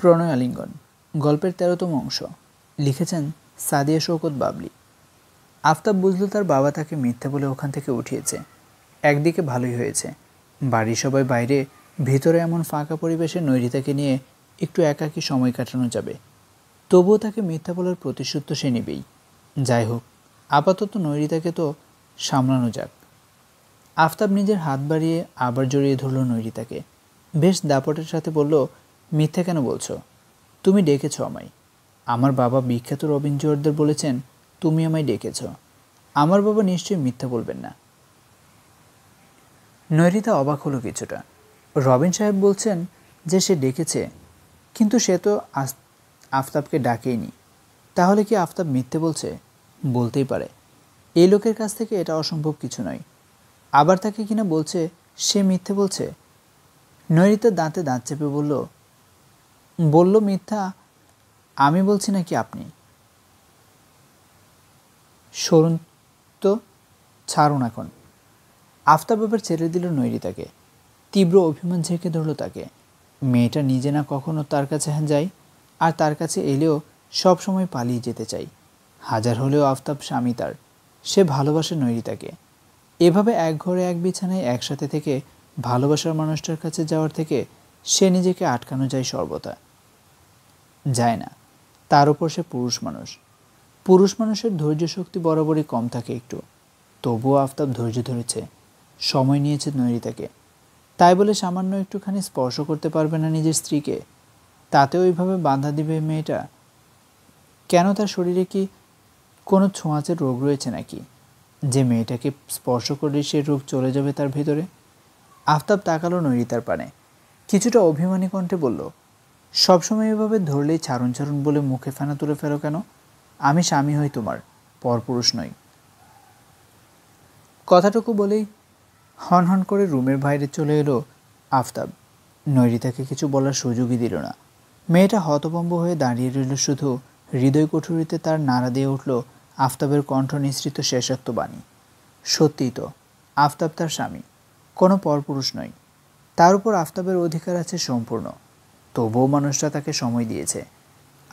প্রণয় আলিঙ্গন গল্পের তেরোতম অংশ লিখেছেন সাদিয়া শৌকত বাবলি আফতাব বুঝল তার বাবা তাকে মিথ্যে বলে ওখান থেকে উঠিয়েছে একদিকে ভালোই হয়েছে বাড়ির সবাই বাইরে ভেতরে এমন ফাঁকা পরিবেশে নৈরিতাকে নিয়ে একটু একাকি সময় কাটানো যাবে তবুও তাকে মিথ্যা বলার প্রতিশ্রুত তো সে নেবেই যাই হোক আপাতত নৈরিতাকে তো সামলানো যাক আফতাব নিজের হাত বাড়িয়ে আবার জড়িয়ে ধরল নৈরিতাকে বেশ দাপটের সাথে বলল মিথ্যে কেন বলছো তুমি ডেকেছ আমায় আমার বাবা বিখ্যাত রবীন জোয়ারদার বলেছেন তুমি আমায় ডেকেছ আমার বাবা নিশ্চয়ই মিথ্যা বলবেন না নৈরিতা অবাক হলো কিছুটা রবিন সাহেব বলছেন যে সে ডেকেছে কিন্তু সে তো আফতাবকে ডাকেইনি তাহলে কি আফতাব মিথ্যে বলছে বলতেই পারে এই লোকের কাছ থেকে এটা অসম্ভব কিছু নয় আবার তাকে কিনা বলছে সে মিথ্যে বলছে নৈরিতা দাঁতে দাঁত চেপে বললো বলল মিথ্যা আমি বলছি নাকি আপনি সরুন তো ছাড়ুন এখন আফতাব এবার ছেড়ে দিল নৈরিতাকে তীব্র অভিমান ঝেঁকে ধরল তাকে মেয়েটা নিজে না কখনো তার কাছে হ্যাঁ যায় আর তার কাছে এলেও সবসময় পালিয়ে যেতে চাই হাজার হলেও আফতাব স্বামী তার সে ভালোবাসে নৈরিতাকে এভাবে এক ঘরে এক বিছানায় একসাথে থেকে ভালোবাসার মানুষটার কাছে যাওয়ার থেকে সে নিজেকে আটকানো যায় সর্বদা যায় না তার উপর সে পুরুষ মানুষ পুরুষ মানুষের ধৈর্য শক্তি বরাবরই কম থাকে একটু তবুও আফতাব ধৈর্য ধরেছে সময় নিয়েছে নৈরিতাকে তাই বলে সামান্য একটুখানি স্পর্শ করতে পারবে না নিজের স্ত্রীকে তাতে ওইভাবে বাঁধা দিবে মেয়েটা কেন তার শরীরে কি কোনো ছোঁয়াচের রোগ রয়েছে নাকি যে মেয়েটাকে স্পর্শ করলে সে রোগ চলে যাবে তার ভেতরে আফতাব তাকালো নৈরিতার পানে কিছুটা অভিমানী কণ্ঠে বলল সবসময় এভাবে ধরলেই চারণ চারণ বলে মুখে ফেনা তুলে ফেরো কেন আমি স্বামী হই তোমার পরপুরুষ নই কথাটুকু বলেই হন হন করে রুমের বাইরে চলে এলো আফতাব নৈরিতাকে কিছু বলার সুযোগই দিল না মেয়েটা হতভম্ব হয়ে দাঁড়িয়ে রইল শুধু হৃদয় কঠুরিতে তার নাড়া দিয়ে উঠল আফতাবের কণ্ঠ নিঃসৃত শেষত্ব বাণী সত্যিই তো আফতাব তার স্বামী কোনো পরপুরুষ নয় তার উপর আফতাবের অধিকার আছে সম্পূর্ণ তবুও মানুষরা তাকে সময় দিয়েছে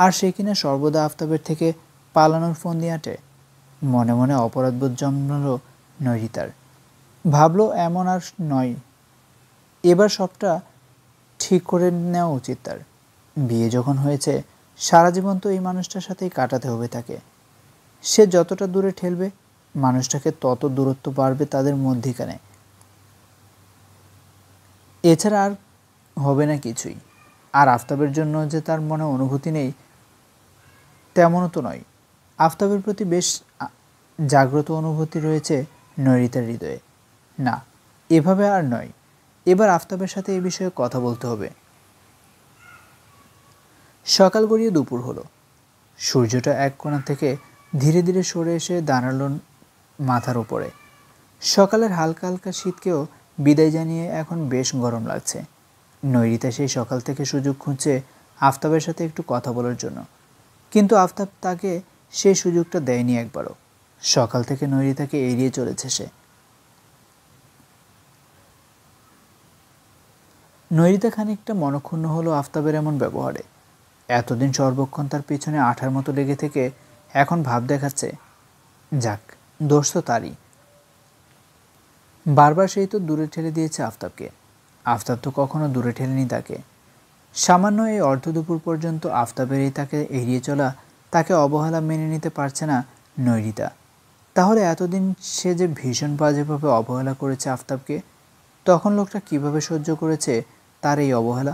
আর সে কিনা সর্বদা আফতাবের থেকে পালানোর ফোন দিয়ে আটে মনে মনে অপরাধবোধ জন্মল নৈরিতার ভাবল এমন আর নয় এবার সবটা ঠিক করে নেওয়া উচিত তার বিয়ে যখন হয়েছে সারা জীবন তো এই মানুষটার সাথেই কাটাতে হবে তাকে সে যতটা দূরে ঠেলবে মানুষটাকে তত দূরত্ব বাড়বে তাদের মধ্যেখানে এছাড়া আর হবে না কিছুই আর আফতাবের জন্য যে তার মনে অনুভূতি নেই তেমনও তো নয় আফতাবের প্রতি বেশ জাগ্রত অনুভূতি রয়েছে নৈরিতার হৃদয়ে না এভাবে আর নয় এবার আফতাবের সাথে এ বিষয়ে কথা বলতে হবে সকাল গড়িয়ে দুপুর হলো সূর্যটা এক কোণা থেকে ধীরে ধীরে সরে এসে দাঁড়ালো মাথার উপরে সকালের হালকা হালকা শীতকেও বিদায় জানিয়ে এখন বেশ গরম লাগছে নৈরিতা সেই সকাল থেকে সুযোগ খুঁজছে আফতাবের সাথে একটু কথা বলার জন্য কিন্তু আফতাব তাকে সেই সুযোগটা দেয়নি একবারও সকাল থেকে নৈরিতাকে এড়িয়ে চলেছে সে নৈরিতা খানিকটা মনক্ষুণ্ণ হলো আফতাবের এমন ব্যবহারে এতদিন সর্বক্ষণ তার পিছনে আঠার মতো লেগে থেকে এখন ভাব দেখাচ্ছে যাক দোষ তো তারই বারবার সেই তো দূরে ঠেলে দিয়েছে আফতাবকে আফতাব তো কখনো দূরে ঠেলেনি তাকে সামান্য এই অর্ধ দুপুর পর্যন্ত আফতাবের এই তাকে এড়িয়ে চলা তাকে অবহেলা মেনে নিতে পারছে না নৈরিতা তাহলে এতদিন সে যে ভীষণ বাজেভাবে অবহেলা করেছে আফতাবকে তখন লোকটা কিভাবে সহ্য করেছে তার এই অবহেলা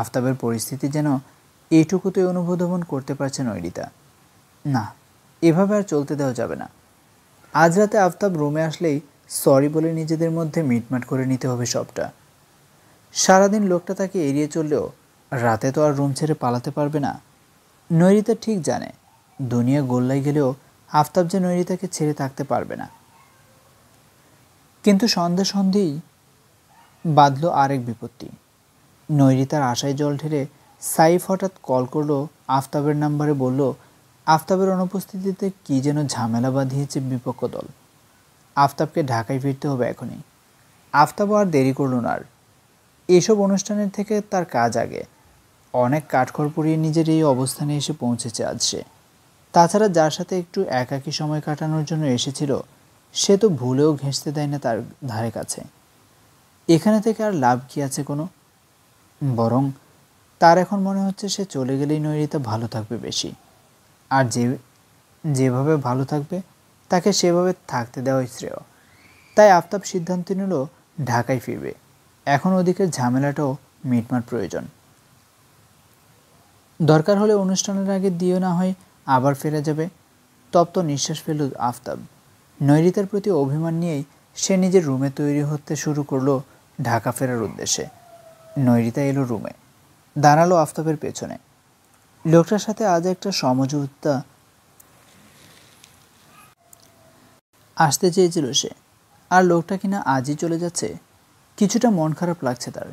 আফতাবের পরিস্থিতি যেন এটুকুতে অনুবোধন করতে পারছে নৈরিতা না এভাবে আর চলতে দেওয়া যাবে না আজ রাতে আফতাব রুমে আসলেই সরি বলে নিজেদের মধ্যে মিটমাট করে নিতে হবে সবটা সারাদিন লোকটা তাকে এড়িয়ে চললেও রাতে তো আর রুম ছেড়ে পালাতে পারবে না নৈরিতা ঠিক জানে দুনিয়া গোল্লায় গেলেও আফতাব যে নৈরিতাকে ছেড়ে থাকতে পারবে না কিন্তু সন্ধে সন্ধেই বাঁধল আরেক বিপত্তি নৈরিতার আশায় জল ঢেলে সাইফ হঠাৎ কল করলো আফতাবের নাম্বারে বলল আফতাবের অনুপস্থিতিতে কি যেন ঝামেলা বাঁধিয়েছে বিপক্ষ দল আফতাবকে ঢাকায় ফিরতে হবে এখনই আফতাব আর দেরি করল না আর এসব অনুষ্ঠানের থেকে তার কাজ আগে অনেক কাঠখড় পড়িয়ে নিজের এই অবস্থানে এসে পৌঁছেছে আজ সে তাছাড়া যার সাথে একটু একাকী সময় কাটানোর জন্য এসেছিল সে তো ভুলেও ঘেঁষতে দেয় না তার ধারে কাছে এখানে থেকে আর লাভ কি আছে কোনো বরং তার এখন মনে হচ্ছে সে চলে গেলেই নৈরিতা ভালো থাকবে বেশি আর যে যেভাবে ভালো থাকবে তাকে সেভাবে থাকতে দেওয়া শ্রেয় তাই আফতাব সিদ্ধান্ত নিল ঢাকায় ফিরবে এখন ওদিকের ঝামেলাটাও মিটমার প্রয়োজন দরকার হলে অনুষ্ঠানের আগে দিও না হয় আবার ফেরা যাবে তপ্ত নিঃশ্বাস ফেলল আফতাব নৈরিতার প্রতি অভিমান নিয়েই সে নিজের রুমে তৈরি হতে শুরু করলো ঢাকা ফেরার উদ্দেশ্যে নৈরিতা এলো রুমে দাঁড়ালো আফতাবের পেছনে লোকটার সাথে আজ একটা সমঝোতা আসতে চেয়েছিল সে আর লোকটা কিনা আজই চলে যাচ্ছে কিছুটা মন খারাপ লাগছে তার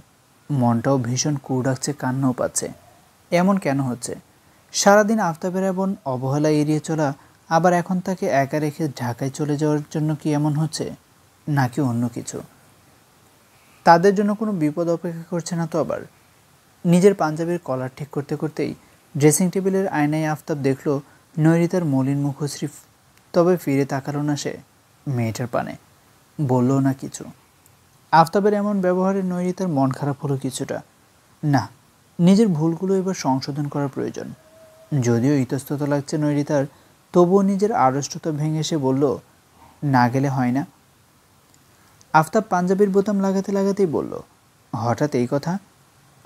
মনটাও ভীষণ কুড়াচ্ছে কান্নাও পাচ্ছে এমন কেন হচ্ছে সারাদিন আফতাবের এমন অবহেলা এড়িয়ে চলা আবার এখন তাকে একা রেখে ঢাকায় চলে যাওয়ার জন্য কি এমন হচ্ছে নাকি অন্য কিছু তাদের জন্য কোনো বিপদ অপেক্ষা করছে না তো আবার নিজের পাঞ্জাবির কলার ঠিক করতে করতেই ড্রেসিং টেবিলের আয়নায় আফতাব দেখল নৈরিতার মলিন মুখশ্রী তবে ফিরে তাকালো না সে মেয়েটার পানে বললো না কিছু আফতাবের এমন ব্যবহারে নৈরিতার মন খারাপ হলো কিছুটা না নিজের ভুলগুলো এবার সংশোধন করা প্রয়োজন যদিও ইতস্তত লাগছে নৈরিতার তবুও নিজের আড়ষ্টতা ভেঙে সে বলল না গেলে হয় না আফতাব পাঞ্জাবির বোতাম লাগাতে লাগাতেই বলল হঠাৎ এই কথা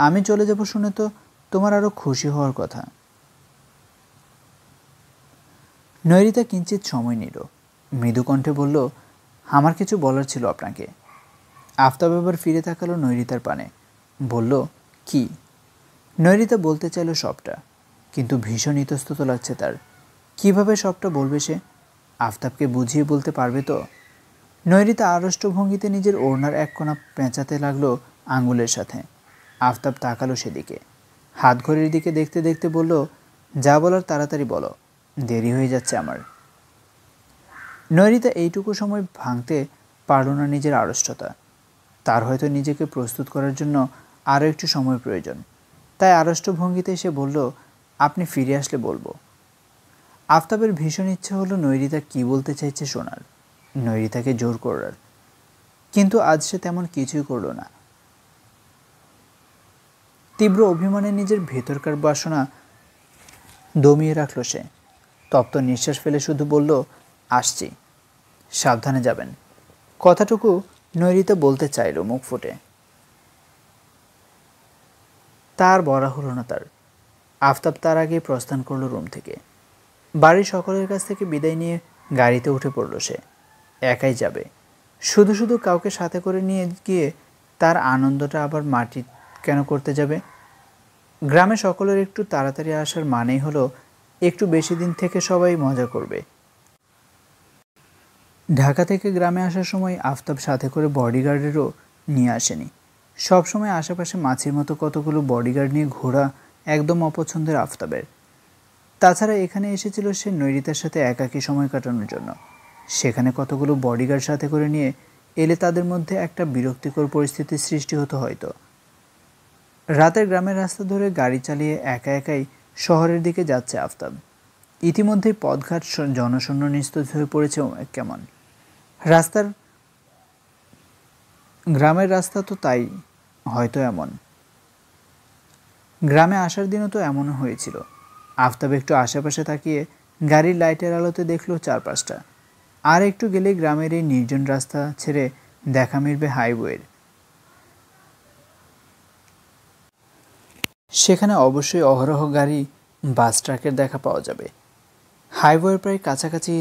আমি চলে যাব শুনে তো তোমার আরও খুশি হওয়ার কথা নৈরিতা কিঞ্চিত সময় নিল মৃদুকণ্ঠে বলল আমার কিছু বলার ছিল আপনাকে আফতাব আবার ফিরে তাকালো নৈরিতার পানে বলল কি নৈরিতা বলতে চাইল সবটা কিন্তু ভীষণ ইতস্তত লাগছে তার কিভাবে সবটা বলবে সে আফতাবকে বুঝিয়ে বলতে পারবে তো নৈরিতা আড়ষ্ট ভঙ্গিতে নিজের ওড়নার এক কোনা পেঁচাতে লাগলো আঙ্গুলের সাথে আফতাব তাকালো সেদিকে হাত ঘড়ির দিকে দেখতে দেখতে বলল যা বলার তাড়াতাড়ি বলো দেরি হয়ে যাচ্ছে আমার নৈরিতা এইটুকু সময় ভাঙতে পারল না নিজের আড়ষ্টতা তার হয়তো নিজেকে প্রস্তুত করার জন্য আরও একটু সময় প্রয়োজন তাই আড়ষ্ট ভঙ্গিতে এসে বলল আপনি ফিরে আসলে বলবো আফতাবের ভীষণ ইচ্ছে হলো নৈরিতা কি বলতে চাইছে শোনার নৈরিতাকে জোর করার কিন্তু আজ সে তেমন কিছুই করল না তীব্র অভিমানে নিজের ভেতরকার বাসনা দমিয়ে রাখল সে তপ্ত নিঃশ্বাস ফেলে শুধু বলল আসছি সাবধানে যাবেন কথাটুকু নৈরিত বলতে চাইল মুখ ফুটে তার বরা হলো না তার আফতাব তার আগে প্রস্থান করলো রুম থেকে বাড়ির সকলের কাছ থেকে বিদায় নিয়ে গাড়িতে উঠে পড়ল সে একাই যাবে শুধু শুধু কাউকে সাথে করে নিয়ে গিয়ে তার আনন্দটা আবার মাটি কেন করতে যাবে গ্রামে সকলের একটু তাড়াতাড়ি আসার মানেই হলো একটু বেশি দিন থেকে সবাই মজা করবে ঢাকা থেকে গ্রামে আসার সময় আফতাব সাথে করে বডিগার্ডেরও নিয়ে আসেনি সবসময় আশেপাশে মাছির মতো কতগুলো বডিগার্ড নিয়ে ঘোরা একদম অপছন্দের আফতাবের তাছাড়া এখানে এসেছিল সে নৈরিতার সাথে একাকী সময় কাটানোর জন্য সেখানে কতগুলো বডিগার্ড সাথে করে নিয়ে এলে তাদের মধ্যে একটা বিরক্তিকর পরিস্থিতির সৃষ্টি হতো হয়তো রাতের গ্রামের রাস্তা ধরে গাড়ি চালিয়ে একা একাই শহরের দিকে যাচ্ছে আফতাব ইতিমধ্যেই পদঘাট জনশূন্য নিস্তেজ হয়ে পড়েছে কেমন রাস্তার গ্রামের রাস্তা তো তাই হয়তো এমন গ্রামে আসার দিনও তো এমন হয়েছিল আফতাব একটু আশেপাশে তাকিয়ে গাড়ির লাইটের আলোতে দেখল চারপাশটা আর একটু গেলে গ্রামের এই নির্জন রাস্তা ছেড়ে দেখা মিলবে হাইওয়ের সেখানে অবশ্যই অহরহ গাড়ি বাস ট্রাকের দেখা পাওয়া যাবে হাইওয়ের প্রায় কাছাকাছি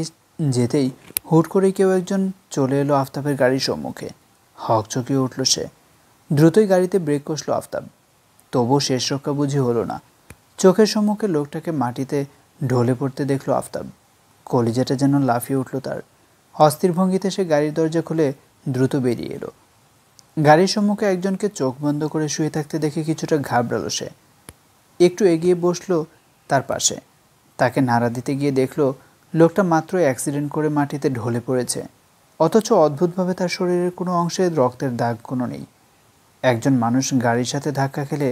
যেতেই হুট করে কেউ একজন চলে এলো আফতাবের গাড়ির সম্মুখে হক চকিয়ে উঠল সে দ্রুতই গাড়িতে ব্রেক কষল আফতাব তবুও শেষ রক্ষা বুঝি হলো না চোখের সম্মুখে লোকটাকে মাটিতে ঢলে পড়তে দেখলো আফতাব কলিজাটা যেন লাফিয়ে উঠল তার অস্থির ভঙ্গিতে সে গাড়ির দরজা খুলে দ্রুত বেরিয়ে এলো গাড়ির সম্মুখে একজনকে চোখ বন্ধ করে শুয়ে থাকতে দেখে কিছুটা ঘাবড়ালো সে একটু এগিয়ে বসলো তার পাশে তাকে নাড়া দিতে গিয়ে দেখলো লোকটা মাত্র অ্যাক্সিডেন্ট করে মাটিতে ঢলে পড়েছে অথচ অদ্ভুতভাবে তার শরীরের কোনো অংশে রক্তের দাগ কোনো নেই একজন মানুষ গাড়ির সাথে ধাক্কা খেলে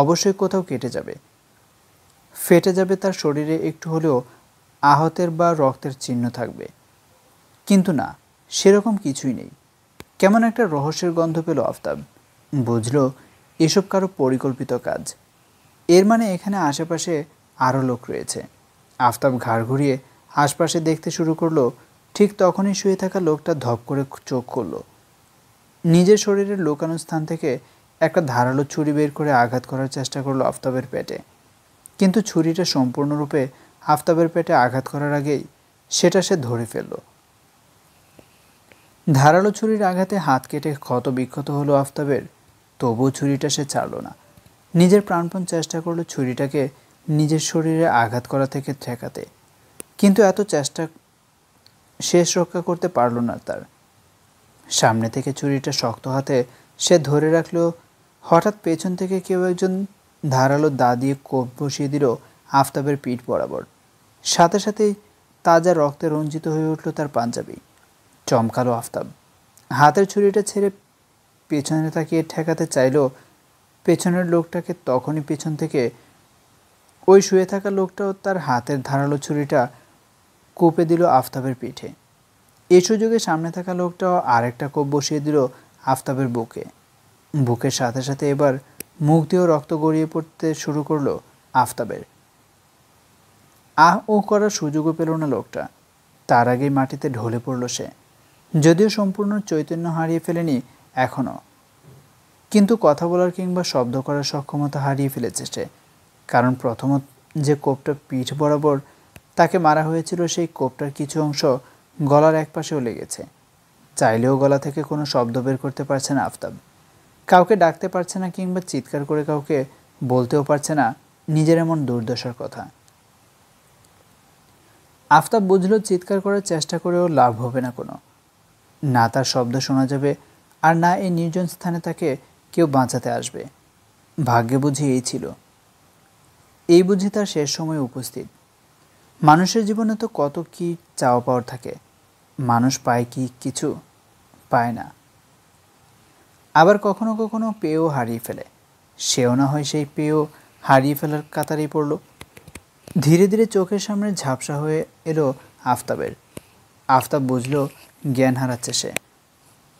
অবশ্যই কোথাও কেটে যাবে ফেটে যাবে তার শরীরে একটু হলেও আহতের বা রক্তের চিহ্ন থাকবে কিন্তু না সেরকম কিছুই নেই কেমন একটা রহস্যের গন্ধ পেল আফতাব বুঝল এসব কারো পরিকল্পিত কাজ এর মানে এখানে আশেপাশে আরও লোক রয়েছে আফতাব ঘাড় ঘুরিয়ে আশপাশে দেখতে শুরু করলো ঠিক তখনই শুয়ে থাকা লোকটা ধপ করে চোখ করলো নিজের শরীরের লোকানো স্থান থেকে একটা ধারালো ছুরি বের করে আঘাত করার চেষ্টা করলো আফতাবের পেটে কিন্তু ছুরিটা সম্পূর্ণরূপে আফতাবের পেটে আঘাত করার আগেই সেটা সে ধরে ফেলল ধারালো ছুরির আঘাতে হাত কেটে ক্ষত বিক্ষত হলো আফতাবের তবুও ছুরিটা সে ছাড়ল না নিজের প্রাণপণ চেষ্টা করলো ছুরিটাকে নিজের শরীরে আঘাত করা থেকে ঠেকাতে কিন্তু এত চেষ্টা শেষ রক্ষা করতে পারল না তার সামনে থেকে ছুরিটা শক্ত হাতে সে ধরে রাখলেও হঠাৎ পেছন থেকে কেউ একজন ধারালো দা দিয়ে কোপ বসিয়ে দিল আফতাবের পিঠ বরাবর সাথে সাথেই তাজা রক্তে রঞ্জিত হয়ে উঠল তার পাঞ্জাবি চমকালো আফতাব হাতের ছুরিটা ছেড়ে পেছনে তাকিয়ে ঠেকাতে চাইল পেছনের লোকটাকে তখনই পেছন থেকে ওই শুয়ে থাকা লোকটাও তার হাতের ধারালো ছুরিটা কোপে দিল আফতাবের পিঠে এ সুযোগে সামনে থাকা লোকটাও আরেকটা কোপ বসিয়ে দিল আফতাবের বুকে বুকের সাথে সাথে এবার মুখ দিয়েও রক্ত গড়িয়ে পড়তে শুরু করলো আফতাবের আহ ও করার সুযোগও পেল না লোকটা তার আগেই মাটিতে ঢলে পড়ল সে যদিও সম্পূর্ণ চৈতন্য হারিয়ে ফেলেনি এখনও কিন্তু কথা বলার কিংবা শব্দ করার সক্ষমতা হারিয়ে ফেলেছে সে কারণ প্রথমত যে কোপটা পিঠ বরাবর তাকে মারা হয়েছিল সেই কোপটার কিছু অংশ গলার একপাশেও লেগেছে চাইলেও গলা থেকে কোনো শব্দ বের করতে পারছে না আফতাব কাউকে ডাকতে পারছে না কিংবা চিৎকার করে কাউকে বলতেও পারছে না নিজের এমন দুর্দশার কথা আফতাব বুঝল চিৎকার করার চেষ্টা করেও লাভ হবে না কোনো না তার শব্দ শোনা যাবে আর না এই নির্জন স্থানে তাকে কেউ বাঁচাতে আসবে ভাগ্যে বুঝি এই ছিল এই বুঝি তার শেষ সময় উপস্থিত মানুষের জীবনে তো কত কি চাওয়া পাওয়ার থাকে মানুষ পায় কি কিছু পায় না আবার কখনো কখনো পেয়েও হারিয়ে ফেলে সেও না হয় সেই পেয়েও হারিয়ে ফেলার কাতারেই পড়ল ধীরে ধীরে চোখের সামনে ঝাপসা হয়ে এলো আফতাবের আফতাব বুঝল জ্ঞান হারাচ্ছে সে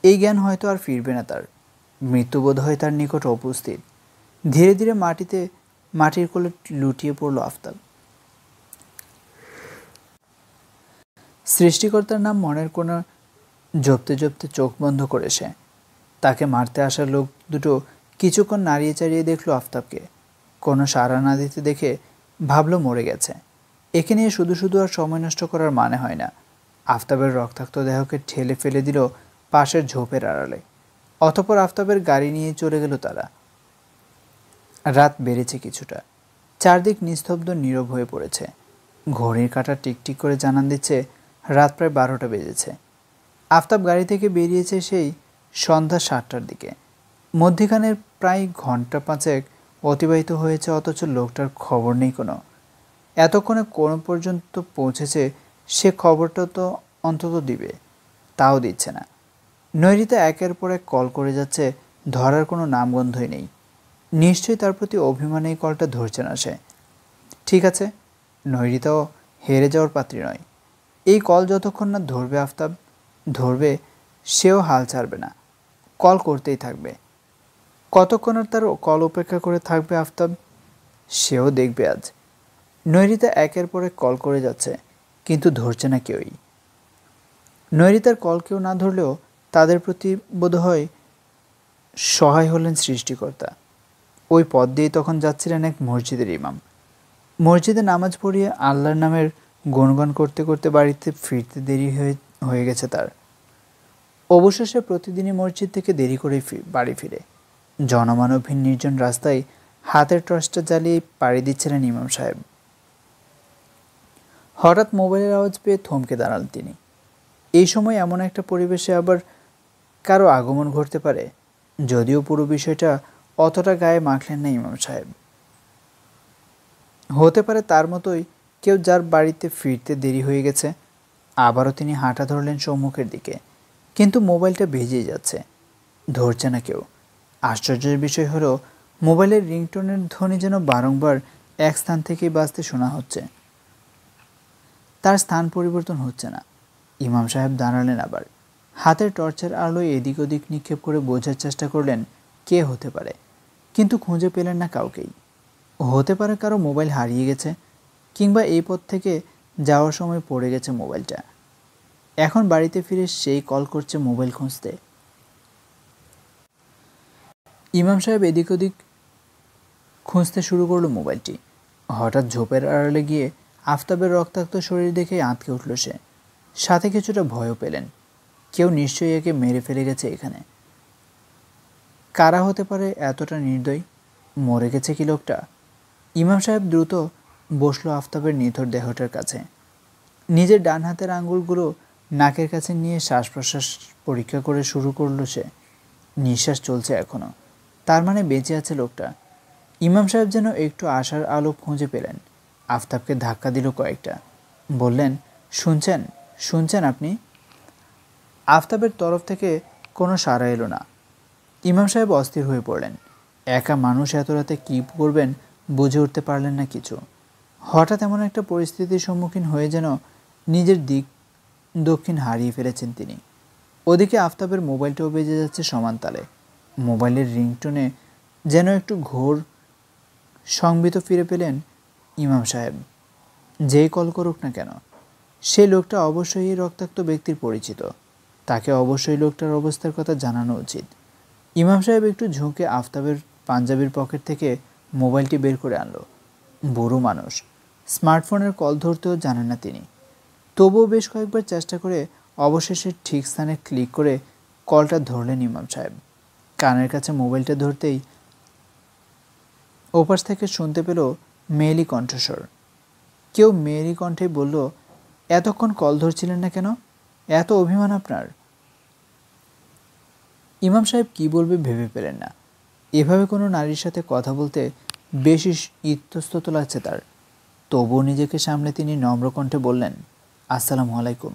এই জ্ঞান হয়তো আর ফিরবে না তার মৃত্যুবোধ হয় তার নিকট উপস্থিত ধীরে ধীরে মাটিতে মাটির কোলে লুটিয়ে পড়লো আফতাব সৃষ্টিকর্তার নাম মনের কোনো জপতে জপতে চোখ বন্ধ করেছে তাকে মারতে আসা লোক দুটো কিছুক্ষণ নাড়িয়ে চাড়িয়ে দেখলো আফতাবকে কোনো সাড়া না দিতে দেখে ভাবলো মরে গেছে একে নিয়ে শুধু শুধু আর সময় নষ্ট করার মানে হয় না আফতাবের রক্তাক্ত দেহকে ঠেলে ফেলে দিল পাশের ঝোপের আড়ালে অতপর আফতাবের গাড়ি নিয়ে চলে গেল তারা রাত বেড়েছে কিছুটা চারদিক নিস্তব্ধ নীরব হয়ে পড়েছে ঘড়ির কাঁটা টিকটিক করে জানান দিচ্ছে রাত প্রায় বারোটা বেজেছে আফতাব গাড়ি থেকে বেরিয়েছে সেই সন্ধ্যা সাতটার দিকে মধ্যিখানের প্রায় ঘন্টা পাঁচেক অতিবাহিত হয়েছে অথচ লোকটার খবর নেই কোনো এতক্ষণে কোনো পর্যন্ত পৌঁছেছে সে খবরটা তো অন্তত দিবে তাও দিচ্ছে না নৈরিতা একের পর এক কল করে যাচ্ছে ধরার কোনো নামগন্ধই নেই নিশ্চয়ই তার প্রতি অভিমানে কলটা ধরছে না সে ঠিক আছে নৈরিতাও হেরে যাওয়ার পাত্রী নয় এই কল যতক্ষণ না ধরবে আফতাব ধরবে সেও হাল ছাড়বে না কল করতেই থাকবে কতক্ষণ আর তার কল উপেক্ষা করে থাকবে আফতাব সেও দেখবে আজ নৈরিতা একের পরে কল করে যাচ্ছে কিন্তু ধরছে না কেউই নৈরিতার কল কেউ না ধরলেও তাদের প্রতি বোধহয় সহায় হলেন সৃষ্টিকর্তা ওই পথ দিয়ে তখন যাচ্ছিলেন এক মসজিদের ইমাম মসজিদে নামাজ পড়িয়ে আল্লাহর নামের গুনগান করতে করতে বাড়িতে ফিরতে দেরি হয়ে হয়ে গেছে তার অবশেষে প্রতিদিনই মসজিদ থেকে দেরি করে বাড়ি ফিরে জনমানবহীন নির্জন রাস্তায় হাতের টর্চটা জ্বালিয়ে পাড়ি দিচ্ছিলেন ইমাম সাহেব হঠাৎ মোবাইলের আওয়াজ পেয়ে থমকে দাঁড়ান তিনি এই সময় এমন একটা পরিবেশে আবার কারো আগমন ঘটতে পারে যদিও পুরো বিষয়টা অতটা গায়ে মাখলেন না ইমাম সাহেব হতে পারে তার মতোই কেউ যার বাড়িতে ফিরতে দেরি হয়ে গেছে আবারও তিনি হাঁটা ধরলেন সম্মুখের দিকে কিন্তু মোবাইলটা ভেজে যাচ্ছে ধরছে না কেউ আশ্চর্যের বিষয় হলো মোবাইলের রিংটোনের ধ্বনি যেন বারংবার এক স্থান থেকেই বাঁচতে শোনা হচ্ছে তার স্থান পরিবর্তন হচ্ছে না ইমাম সাহেব দাঁড়ালেন আবার হাতের টর্চের আলোয় এদিক ওদিক নিক্ষেপ করে বোঝার চেষ্টা করলেন কে হতে পারে কিন্তু খুঁজে পেলেন না কাউকেই হতে পারে কারো মোবাইল হারিয়ে গেছে কিংবা এই পথ থেকে যাওয়ার সময় পড়ে গেছে মোবাইলটা এখন বাড়িতে ফিরে সেই কল করছে মোবাইল খুঁজতে ইমাম সাহেব এদিক ওদিক খুঁজতে শুরু করলো মোবাইলটি হঠাৎ ঝোপের আড়ালে গিয়ে আফতাবের রক্তাক্ত শরীর দেখে আঁতকে উঠল সে সাথে কিছুটা ভয়ও পেলেন কেউ নিশ্চয়ই একে মেরে ফেলে গেছে এখানে কারা হতে পারে এতটা নির্দয় মরে গেছে কি লোকটা ইমাম সাহেব দ্রুত বসলো আফতাবের নিথর দেহটার কাছে নিজের ডান হাতের আঙ্গুলগুলো নাকের কাছে নিয়ে শ্বাস প্রশ্বাস পরীক্ষা করে শুরু করলো সে নিঃশ্বাস চলছে এখনও তার মানে বেঁচে আছে লোকটা ইমাম সাহেব যেন একটু আশার আলো খুঁজে পেলেন আফতাবকে ধাক্কা দিল কয়েকটা বললেন শুনছেন শুনছেন আপনি আফতাবের তরফ থেকে কোনো সারা এলো না ইমাম সাহেব অস্থির হয়ে পড়লেন একা মানুষ এত রাতে কী করবেন বুঝে উঠতে পারলেন না কিছু হঠাৎ এমন একটা পরিস্থিতির সম্মুখীন হয়ে যেন নিজের দিক দক্ষিণ হারিয়ে ফেলেছেন তিনি ওদিকে আফতাবের মোবাইলটাও বেজে যাচ্ছে সমান তালে মোবাইলের রিংটোনে যেন একটু ঘোর সংবিত ফিরে পেলেন ইমাম সাহেব যেই কল করুক না কেন সেই লোকটা অবশ্যই রক্তাক্ত ব্যক্তির পরিচিত তাকে অবশ্যই লোকটার অবস্থার কথা জানানো উচিত ইমাম সাহেব একটু ঝুঁকে আফতাবের পাঞ্জাবির পকেট থেকে মোবাইলটি বের করে আনলো বুড়ো মানুষ স্মার্টফোনের কল ধরতেও জানেন না তিনি তবুও বেশ কয়েকবার চেষ্টা করে অবশেষে ঠিক স্থানে ক্লিক করে কলটা ধরলেন ইমাম সাহেব কানের কাছে মোবাইলটা ধরতেই ওপাশ থেকে শুনতে পেল মেয়েলি কণ্ঠস্বর কেউ মেয়েলি কণ্ঠে বলল এতক্ষণ কল ধরছিলেন না কেন এত অভিমান আপনার ইমাম সাহেব কি বলবে ভেবে পেলেন না এভাবে কোনো নারীর সাথে কথা বলতে বেশি ইত্যস্ত লাগছে তার তবু নিজেকে সামনে তিনি নম্রকণ্ঠে বললেন আসসালামু আলাইকুম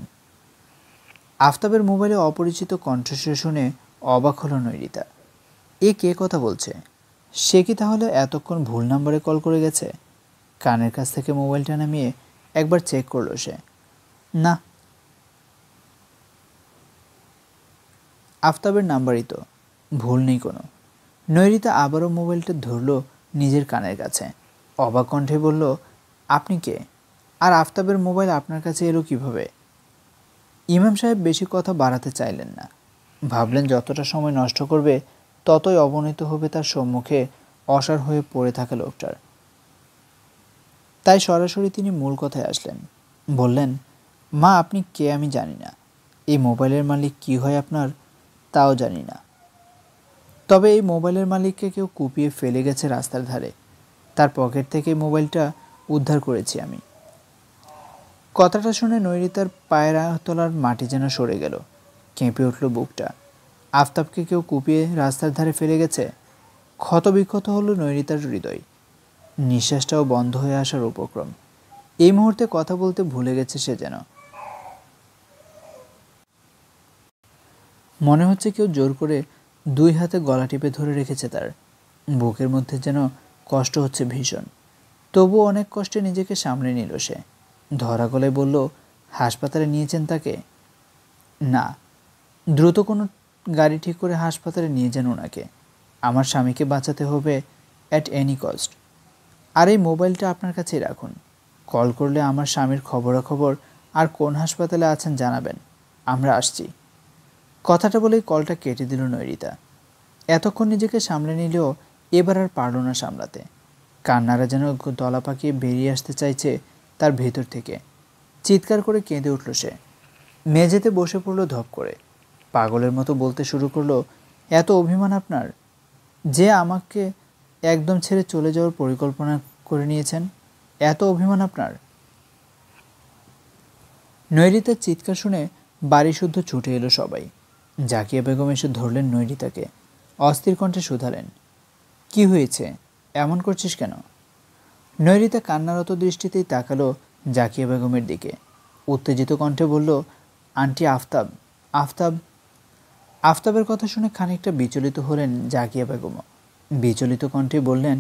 আফতাবের মোবাইলে অপরিচিত কণ্ঠস্বর শুনে অবাক হল নৈরিতা এ কে কথা বলছে সে কি তাহলে এতক্ষণ ভুল নাম্বারে কল করে গেছে কানের কাছ থেকে মোবাইলটা নামিয়ে একবার চেক করলো সে না আফতাবের নাম্বারই তো ভুল নেই কোনো নৈরিতা আবারও মোবাইলটা ধরল নিজের কানের কাছে অবাক কণ্ঠে বলল আপনি কে আর আফতাবের মোবাইল আপনার কাছে এলো কিভাবে ইমাম সাহেব বেশি কথা বাড়াতে চাইলেন না ভাবলেন যতটা সময় নষ্ট করবে ততই অবনীত হবে তার সম্মুখে অসার হয়ে পড়ে থাকে লোকটার তাই সরাসরি তিনি মূল কথায় আসলেন বললেন মা আপনি কে আমি জানি না এই মোবাইলের মালিক কি হয় আপনার তাও জানি না তবে এই মোবাইলের মালিককে কেউ কুপিয়ে ফেলে গেছে রাস্তার ধারে তার পকেট থেকে মোবাইলটা উদ্ধার করেছি আমি কথাটা শুনে নৈরিতার পায়ের আয়তলার মাটি যেন সরে গেল কেঁপে উঠল বুকটা আফতাবকে কেউ কুপিয়ে রাস্তার ধারে ফেলে গেছে ক্ষতবিক্ষত হলো নৈরিতার হৃদয় নিঃশ্বাসটাও বন্ধ হয়ে আসার উপক্রম এই মুহূর্তে কথা বলতে ভুলে গেছে সে যেন মনে হচ্ছে কেউ জোর করে দুই হাতে গলা টিপে ধরে রেখেছে তার বুকের মধ্যে যেন কষ্ট হচ্ছে ভীষণ তবু অনেক কষ্টে নিজেকে সামলে নিল সে ধরা গলে বলল হাসপাতালে নিয়েছেন তাকে না দ্রুত কোনো গাড়ি ঠিক করে হাসপাতালে নিয়ে যান ওনাকে আমার স্বামীকে বাঁচাতে হবে অ্যাট এনি কস্ট আর এই মোবাইলটা আপনার কাছেই রাখুন কল করলে আমার স্বামীর খবরাখবর আর কোন হাসপাতালে আছেন জানাবেন আমরা আসছি কথাটা বলেই কলটা কেটে দিল নৈরিতা এতক্ষণ নিজেকে সামলে নিলেও এবার আর পারল না সামলাতে কান্নারা যেন দলা পাকিয়ে বেরিয়ে আসতে চাইছে তার ভেতর থেকে চিৎকার করে কেঁদে উঠল সে মেঝেতে বসে পড়ল ধপ করে পাগলের মতো বলতে শুরু করলো এত অভিমান আপনার যে আমাকে একদম ছেড়ে চলে যাওয়ার পরিকল্পনা করে নিয়েছেন এত অভিমান আপনার নৈরিতার চিৎকার শুনে বাড়ি শুদ্ধ ছুটে এলো সবাই জাকিয়া বেগম এসে ধরলেন নৈরিতাকে অস্থির কণ্ঠে শুধালেন কি হয়েছে এমন করছিস কেন নৈরিতা কান্নারত দৃষ্টিতেই তাকালো জাকিয়া বেগমের দিকে উত্তেজিত কণ্ঠে বলল আন্টি আফতাব আফতাব আফতাবের কথা শুনে খানিকটা বিচলিত হলেন জাকিয়া বেগমও বিচলিত কণ্ঠে বললেন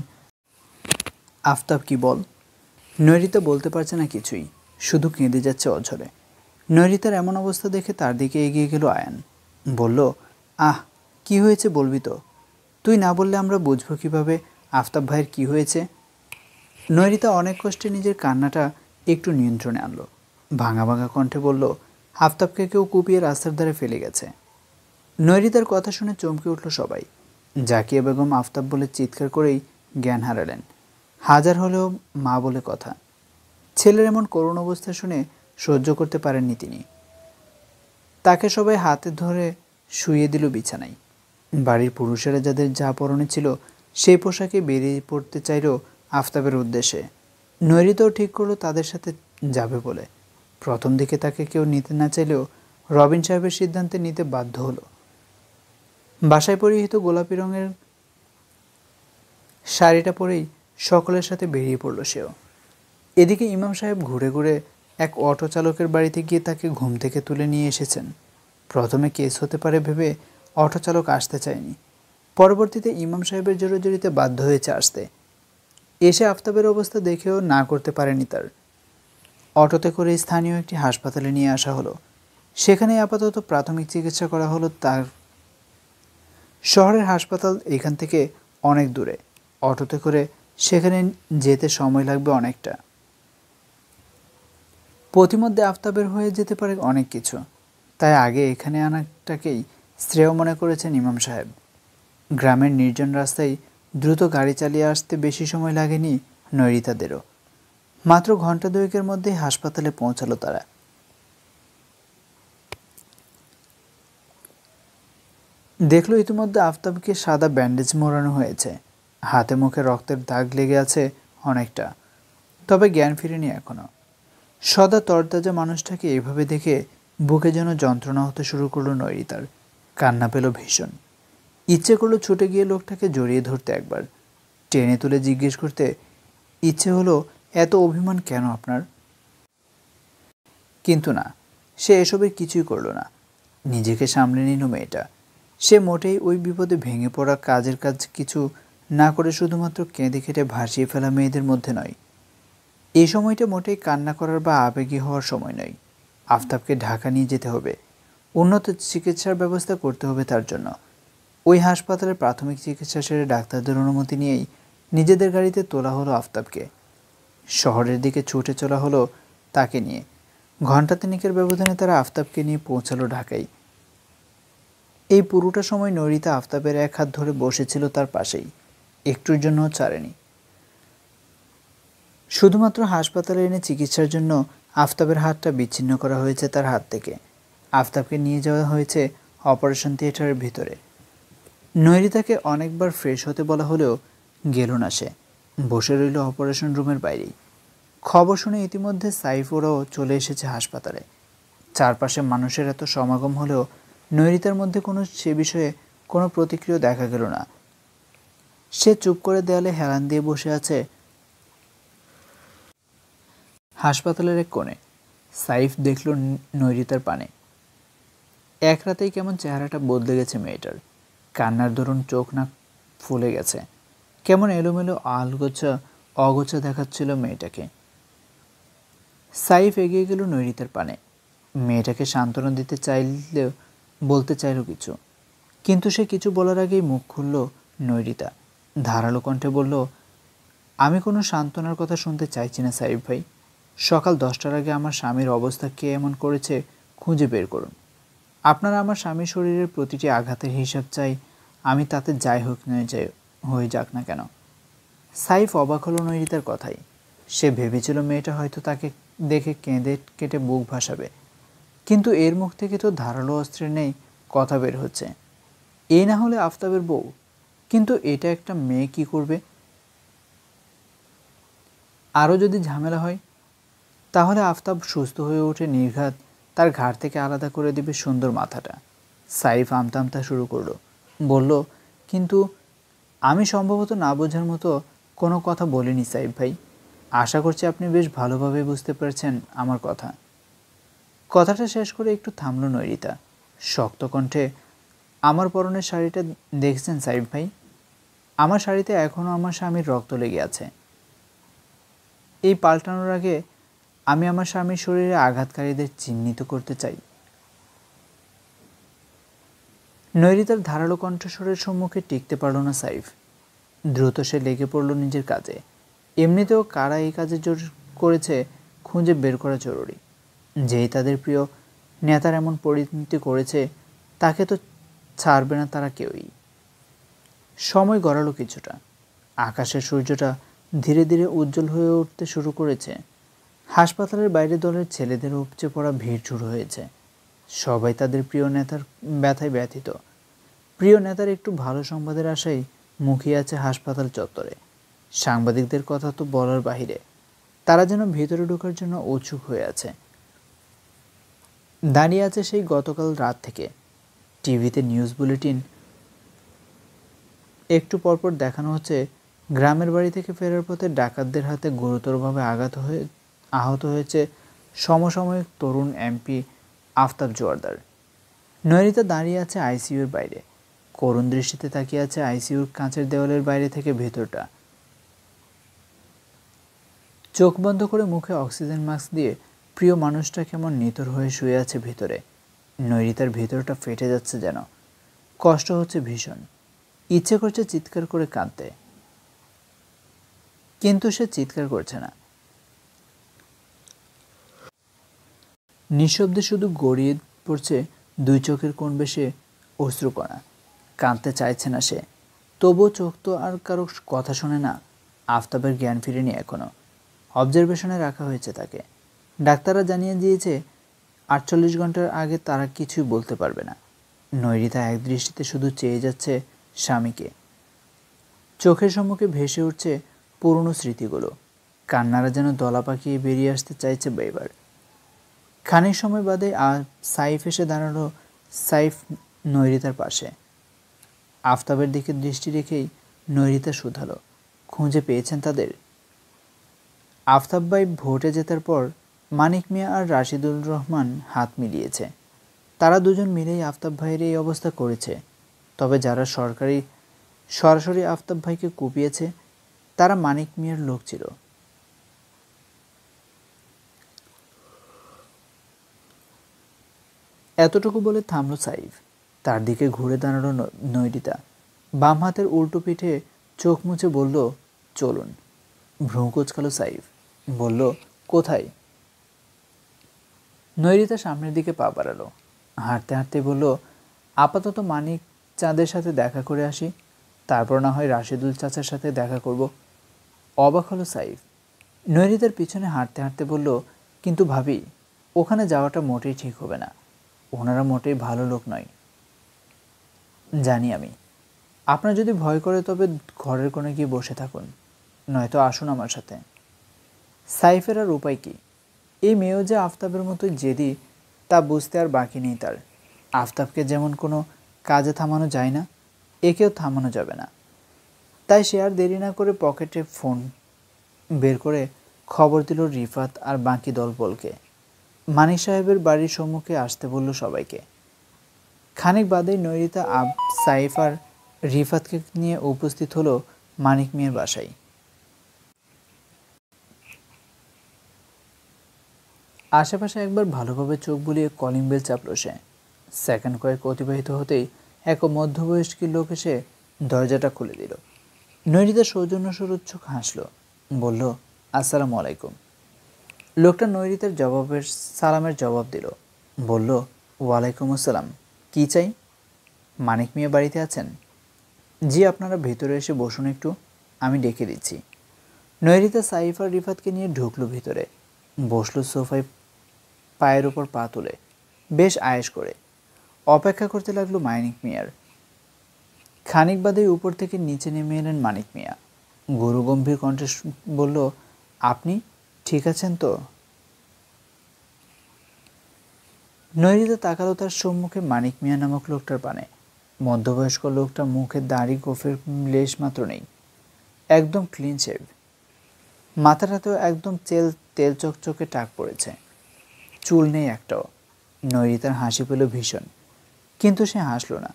আফতাব কি বল নৈরিতা বলতে পারছে না কিছুই শুধু কেঁদে যাচ্ছে অঝরে নৈরিতার এমন অবস্থা দেখে তার দিকে এগিয়ে গেল আয়ান বলল আহ কি হয়েছে বলবি তো তুই না বললে আমরা বুঝবো কীভাবে আফতাব ভাইয়ের কি হয়েছে নৈরিতা অনেক কষ্টে নিজের কান্নাটা একটু নিয়ন্ত্রণে আনলো ভাঙা ভাঙা কণ্ঠে বলল আফতাবকে কেউ কুপিয়ে রাস্তার ধারে ফেলে গেছে নৈরিতার কথা শুনে চমকে উঠল সবাই জাকিয়া বেগম আফতাব বলে চিৎকার করেই জ্ঞান হারালেন হাজার হলেও মা বলে কথা ছেলের এমন করুণ অবস্থা শুনে সহ্য করতে পারেননি তিনি তাকে সবাই হাতে ধরে শুয়ে দিল বিছানায় বাড়ির পুরুষেরা যাদের যা পরনে ছিল সেই পোশাকে বেরিয়ে পড়তে চাইল আফতাবের উদ্দেশ্যেও ঠিক করলো তাদের সাথে যাবে বলে প্রথম দিকে তাকে কেউ নিতে না চাইলেও রবিন সাহেবের সিদ্ধান্তে নিতে বাধ্য হলো বাসায় পরিহিত গোলাপি রঙের শাড়িটা পরেই সকলের সাথে বেরিয়ে পড়ল সেও এদিকে ইমাম সাহেব ঘুরে ঘুরে এক অটো চালকের বাড়িতে গিয়ে তাকে ঘুম থেকে তুলে নিয়ে এসেছেন প্রথমে কেস হতে পারে ভেবে অটো চালক আসতে চায়নি পরবর্তীতে ইমাম সাহেবের জোরাজুরিতে বাধ্য হয়েছে আসতে এসে আফতাবের অবস্থা দেখেও না করতে পারেনি তার অটোতে করে স্থানীয় একটি হাসপাতালে নিয়ে আসা হলো সেখানে আপাতত প্রাথমিক চিকিৎসা করা হলো তার শহরের হাসপাতাল এখান থেকে অনেক দূরে অটোতে করে সেখানে যেতে সময় লাগবে অনেকটা প্রতিমধ্যে আফতাবের হয়ে যেতে পারে অনেক কিছু তাই আগে এখানে আনাটাকেই শ্রেয় মনে করেছেন ইমাম সাহেব গ্রামের নির্জন রাস্তায় দ্রুত গাড়ি চালিয়ে আসতে বেশি সময় লাগেনি নৈরিতাদেরও মাত্র ঘন্টা দুয়েকের মধ্যে হাসপাতালে পৌঁছালো তারা দেখল ইতিমধ্যে আফতাবকে সাদা ব্যান্ডেজ মোড়ানো হয়েছে হাতে মুখে রক্তের দাগ লেগে আছে অনেকটা তবে জ্ঞান ফিরেনি এখনও সদা তরতাজা মানুষটাকে এভাবে দেখে বুকে যেন যন্ত্রণা হতে শুরু করলো নৈরিতার কান্না পেল ভীষণ ইচ্ছে করলো ছুটে গিয়ে লোকটাকে জড়িয়ে ধরতে একবার টেনে তুলে জিজ্ঞেস করতে ইচ্ছে হলো এত অভিমান কেন আপনার কিন্তু না সে এসবের কিছুই করলো না নিজেকে সামলে নিল মেয়েটা সে মোটেই ওই বিপদে ভেঙে পড়া কাজের কাজ কিছু না করে শুধুমাত্র কেঁদে কেটে ভাসিয়ে ফেলা মেয়েদের মধ্যে নয় এই সময়টা মোটেই কান্না করার বা আবেগী হওয়ার সময় নয় আফতাবকে ঢাকা নিয়ে যেতে হবে উন্নত চিকিৎসার ব্যবস্থা করতে হবে তার জন্য ওই হাসপাতালের প্রাথমিক চিকিৎসা সেরে ডাক্তারদের অনুমতি নিয়েই নিজেদের গাড়িতে তোলা হলো আফতাবকে শহরের দিকে ছুটে চলা হলো তাকে নিয়ে ঘণ্টা তিনিকের ব্যবধানে তারা আফতাবকে নিয়ে পৌঁছালো ঢাকায় এই পুরোটা সময় নরিতা আফতাবের এক হাত ধরে বসেছিল তার পাশেই একটুর জন্য ছাড়েনি শুধুমাত্র হাসপাতালে এনে চিকিৎসার জন্য আফতাবের হাতটা বিচ্ছিন্ন করা হয়েছে তার হাত থেকে আফতাবকে নিয়ে যাওয়া হয়েছে অপারেশন থিয়েটারের ভিতরে নৈরিতাকে অনেকবার ফ্রেশ হতে বলা হলেও গেল না সে বসে রইল অপারেশন রুমের বাইরেই খবর শুনে ইতিমধ্যে সাইফোরাও চলে এসেছে হাসপাতালে চারপাশে মানুষের এত সমাগম হলেও নৈরিতার মধ্যে কোনো সে বিষয়ে কোনো প্রতিক্রিয়া দেখা গেল না সে চুপ করে দেয়ালে হেলান দিয়ে বসে আছে হাসপাতালের এক কোণে সাইফ দেখল নৈরিতার পানে এক রাতেই কেমন চেহারাটা বদলে গেছে মেয়েটার কান্নার দরুন চোখ নাক ফুলে গেছে কেমন এলোমেলো আলগোছা অগোছা দেখাচ্ছিল মেয়েটাকে সাইফ এগিয়ে গেল নৈরিতার পানে মেয়েটাকে সান্ত্বনা দিতে চাইলেও বলতে চাইল কিছু কিন্তু সে কিছু বলার আগেই মুখ খুলল নৈরিতা ধারালো কণ্ঠে বলল আমি কোনো সান্ত্বনার কথা শুনতে চাইছি না সাইফ ভাই সকাল দশটার আগে আমার স্বামীর অবস্থা কে এমন করেছে খুঁজে বের করুন আপনারা আমার স্বামীর শরীরের প্রতিটি আঘাতের হিসাব চাই আমি তাতে যাই হোক নয় যাই হয়ে যাক না কেন সাইফ অবাক হলো নৈরিতার কথাই সে ভেবেছিল মেয়েটা হয়তো তাকে দেখে কেঁদে কেটে বুক ভাসাবে কিন্তু এর মুখ থেকে তো ধারালো অস্ত্রের নেই কথা বের হচ্ছে এই না হলে আফতাবের বউ কিন্তু এটা একটা মেয়ে কি করবে আরও যদি ঝামেলা হয় তাহলে আফতাব সুস্থ হয়ে ওঠে নির্ঘাত তার ঘাড় থেকে আলাদা করে দিবে সুন্দর মাথাটা সাইফ আমতামতা শুরু করলো বলল কিন্তু আমি সম্ভবত না বোঝার মতো কোনো কথা বলিনি সাইফ ভাই আশা করছি আপনি বেশ ভালোভাবে বুঝতে পেরেছেন আমার কথা কথাটা শেষ করে একটু থামল নৈরিতা শক্ত কণ্ঠে আমার পরনের শাড়িটা দেখছেন সাইফ ভাই আমার শাড়িতে এখনও আমার স্বামীর রক্ত লেগে আছে এই পাল্টানোর আগে আমি আমার স্বামীর শরীরে আঘাতকারীদের চিহ্নিত করতে চাই নৈরিতার ধারালো কণ্ঠস্বরের সম্মুখে টিকতে পারল না সাইফ দ্রুত সে লেগে পড়ল নিজের কাজে এমনিতেও কারা এই কাজে জোর করেছে খুঁজে বের করা জরুরি যেই তাদের প্রিয় নেতার এমন পরিণতি করেছে তাকে তো ছাড়বে না তারা কেউই সময় গড়ালো কিছুটা আকাশের সূর্যটা ধীরে ধীরে উজ্জ্বল হয়ে উঠতে শুরু করেছে হাসপাতালের বাইরে দলের ছেলেদের উপচে পড়া ভিড় শুরু হয়েছে সবাই তাদের প্রিয় নেতার ব্যথায় ব্যথিত প্রিয় নেতার একটু ভালো সংবাদের আশায় মুখিয়ে আছে হাসপাতাল চত্বরে সাংবাদিকদের কথা তো বলার বাহিরে তারা যেন ভেতরে ঢোকার জন্য উৎসুক হয়ে আছে দাঁড়িয়ে আছে সেই গতকাল রাত থেকে টিভিতে নিউজ বুলেটিন একটু পরপর দেখানো হচ্ছে গ্রামের বাড়ি থেকে ফেরার পথে ডাকাতদের হাতে গুরুতরভাবে আঘাত হয়ে আহত হয়েছে সমসাময়িক তরুণ এমপি আফতাব জোয়ারদার নয়রিতা দাঁড়িয়ে আছে আইসিইউর বাইরে করুণ দৃষ্টিতে তাকিয়ে আছে আইসিইউর কাঁচের দেওয়ালের বাইরে থেকে ভেতরটা চোখ বন্ধ করে মুখে অক্সিজেন মাস্ক দিয়ে প্রিয় মানুষটা কেমন নিতর হয়ে শুয়ে আছে ভিতরে নৈরিতার ভেতরটা ফেটে যাচ্ছে যেন কষ্ট হচ্ছে ভীষণ ইচ্ছে করছে চিৎকার করে কাঁদতে কিন্তু সে চিৎকার করছে না নিঃশব্দে শুধু গড়িয়ে পড়ছে দুই চোখের কোন বেশে অশ্রুকণা কাঁদতে চাইছে না সে তবুও চোখ তো আর কারো কথা শোনে না আফতাবের জ্ঞান ফিরেনি এখনও অবজারভেশনে রাখা হয়েছে তাকে ডাক্তাররা জানিয়ে দিয়েছে আটচল্লিশ ঘন্টার আগে তারা কিছুই বলতে পারবে না নৈরিতা এক দৃষ্টিতে শুধু চেয়ে যাচ্ছে স্বামীকে চোখের সম্মুখে ভেসে উঠছে পুরনো স্মৃতিগুলো কান্নারা যেন দলা পাকিয়ে বেরিয়ে আসতে চাইছে বেবার খানিক সময় বাদে আর সাইফ এসে দাঁড়ালো সাইফ নৈরিতার পাশে আফতাবের দিকে দৃষ্টি রেখেই নৈরিতা শুধালো খুঁজে পেয়েছেন তাদের আফতাব ভাই ভোটে জেতার পর মানিক মিয়া আর রাশিদুল রহমান হাত মিলিয়েছে তারা দুজন মিলেই আফতাব ভাইয়ের এই অবস্থা করেছে তবে যারা সরকারি সরাসরি আফতাব ভাইকে কুপিয়েছে তারা মানিক মিয়ার লোক ছিল এতটুকু বলে থামল সাইফ তার দিকে ঘুরে দাঁড়ালো নৈরিতা বাম হাতের উল্টো পিঠে চোখ মুছে বলল চলুন ভ্রু কোচকালো সাইফ বলল কোথায় নৈরিতা সামনের দিকে পা বাড়ালো হাঁটতে হাঁটতে বলল আপাতত মানিক চাঁদের সাথে দেখা করে আসি তারপর না হয় রাশিদুল চাচার সাথে দেখা করব অবাক হলো সাইফ নৈরিতার পিছনে হাঁটতে হাঁটতে বলল কিন্তু ভাবি ওখানে যাওয়াটা মোটেই ঠিক হবে না ওনারা মোটেই ভালো লোক নয় জানি আমি আপনার যদি ভয় করে তবে ঘরের কোণে গিয়ে বসে থাকুন নয়তো আসুন আমার সাথে সাইফের আর উপায় কী এই মেয়েও যে আফতাবের মতো জেদি তা বুঝতে আর বাকি নেই তার আফতাবকে যেমন কোনো কাজে থামানো যায় না একেও থামানো যাবে না তাই সে আর দেরি না করে পকেটে ফোন বের করে খবর দিল রিফাত আর বাকি দলবলকে মানিক সাহেবের বাড়ির সম্মুখে আসতে বলল সবাইকে খানিক বাদেই নৈরিতা আব সাইফ আর রিফাতকে নিয়ে উপস্থিত হলো মানিক মিয়ার বাসায় আশেপাশে একবার ভালোভাবে চোখ বুলিয়ে কলিং বেল চাপল সে সেকেন্ড কয়েক অতিবাহিত হতেই এক মধ্যবয়স্কী লোক এসে দরজাটা খুলে দিল নৈরিতা সৌজন্য সুরুচ্ছক হাসল বলল আসসালামু আলাইকুম লোকটা নৈরিতের জবাবের সালামের জবাব দিল বলল ওয়ালাইকুম আসসালাম কি চাই মানিক মিয়া বাড়িতে আছেন জি আপনারা ভেতরে এসে বসুন একটু আমি ডেকে দিচ্ছি নৈরিতা সাইফার রিফাতকে নিয়ে ঢুকলো ভিতরে বসলো সোফায় পায়ের ওপর পা তুলে বেশ আয়েস করে অপেক্ষা করতে লাগলো মানিক মিয়ার খানিক বাদে উপর থেকে নিচে নেমে এলেন মানিক মিয়া গুরুগম্ভীর কণ্ঠে বলল আপনি ঠিক আছেন তো নৈরিতে তাকালো তার সম্মুখে মানিক মিয়া নামক লোকটার পানে মধ্যবয়স্ক লোকটা মুখে দাড়ি গোফের লেশ মাত্র নেই একদম ক্লিন শেভ মাথাটাতেও একদম তেল তেল চকচকে টাক পড়েছে চুল নেই একটাও নৈরিতার হাসি পেল ভীষণ কিন্তু সে হাসলো না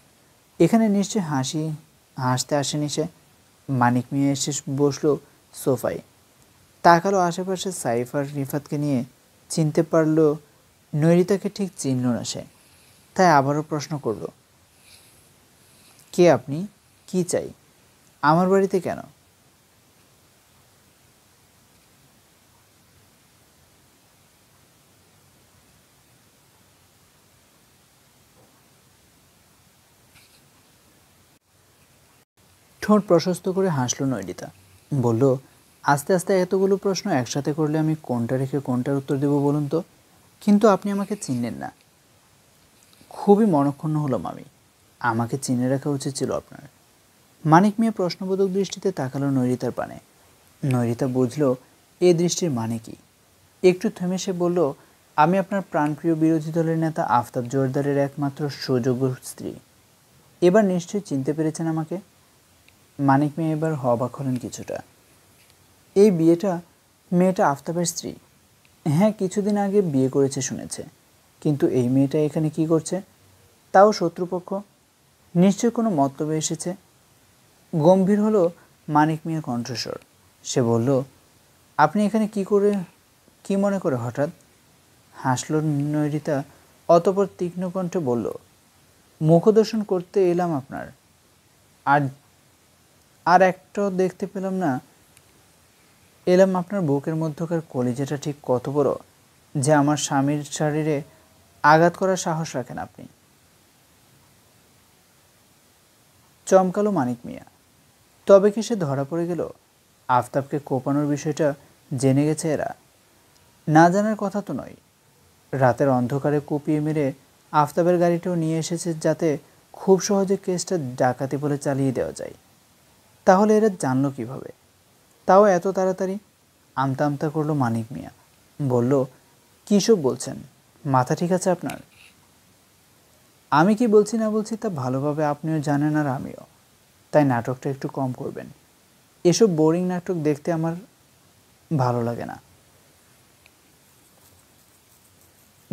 এখানে নিশ্চয় হাসি হাসতে আসেনি সে মানিক মিয়া এসে বসলো সোফায় তাকালো আশেপাশে সাইফার রিফাতকে নিয়ে চিনতে পারল নৈরিতাকে ঠিক চিনল না সে তাই আবারও প্রশ্ন করল কে আপনি কি চাই আমার বাড়িতে কেন ঠোঁট প্রশস্ত করে হাসল নৈরিতা বলল আস্তে আস্তে এতগুলো প্রশ্ন একসাথে করলে আমি কোনটা রেখে কোনটার উত্তর দেব বলুন তো কিন্তু আপনি আমাকে চিনলেন না খুবই মনক্ষণ হলাম আমি আমাকে চিনে রাখা উচিত ছিল আপনার মানিক মিয়া প্রশ্নবোধক দৃষ্টিতে তাকালো নৈরিতার পানে নৈরিতা বুঝল এ দৃষ্টির মানে কি একটু থেমে সে বলল আমি আপনার প্রাণপ্রিয় বিরোধী দলের নেতা আফতাব জোরদারের একমাত্র সুযোগ্য স্ত্রী এবার নিশ্চয়ই চিনতে পেরেছেন আমাকে মানিক মিয়া এবার হবাক হলেন কিছুটা এই বিয়েটা মেয়েটা আফতাবের স্ত্রী হ্যাঁ কিছুদিন আগে বিয়ে করেছে শুনেছে কিন্তু এই মেয়েটা এখানে কি করছে তাও শত্রুপক্ষ নিশ্চয় কোনো মতলবে এসেছে গম্ভীর হল মানিক মিয়ার কণ্ঠস্বর সে বলল আপনি এখানে কি করে কি মনে করে হঠাৎ হাসল নৈরিতা অতপর তীক্ষ্ণ কণ্ঠে বলল মুখদর্শন করতে এলাম আপনার আর আর একটাও দেখতে পেলাম না এলাম আপনার বুকের মধ্যকার কলিজাটা ঠিক কত বড় যে আমার স্বামীর শরীরে আঘাত করার সাহস রাখেন আপনি চমকালো মানিক মিয়া তবে কি সে ধরা পড়ে গেল আফতাবকে কোপানোর বিষয়টা জেনে গেছে এরা না জানার কথা তো নয় রাতের অন্ধকারে কুপিয়ে মেরে আফতাবের গাড়িটাও নিয়ে এসেছে যাতে খুব সহজে কেসটা ডাকাতি বলে চালিয়ে দেওয়া যায় তাহলে এরা জানলো কিভাবে তাও এত তাড়াতাড়ি আমতা আমতা করলো মানিক মিয়া বলল কীসব বলছেন মাথা ঠিক আছে আপনার আমি কি বলছি না বলছি তা ভালোভাবে আপনিও জানেন আর আমিও তাই নাটকটা একটু কম করবেন এসব বোরিং নাটক দেখতে আমার ভালো লাগে না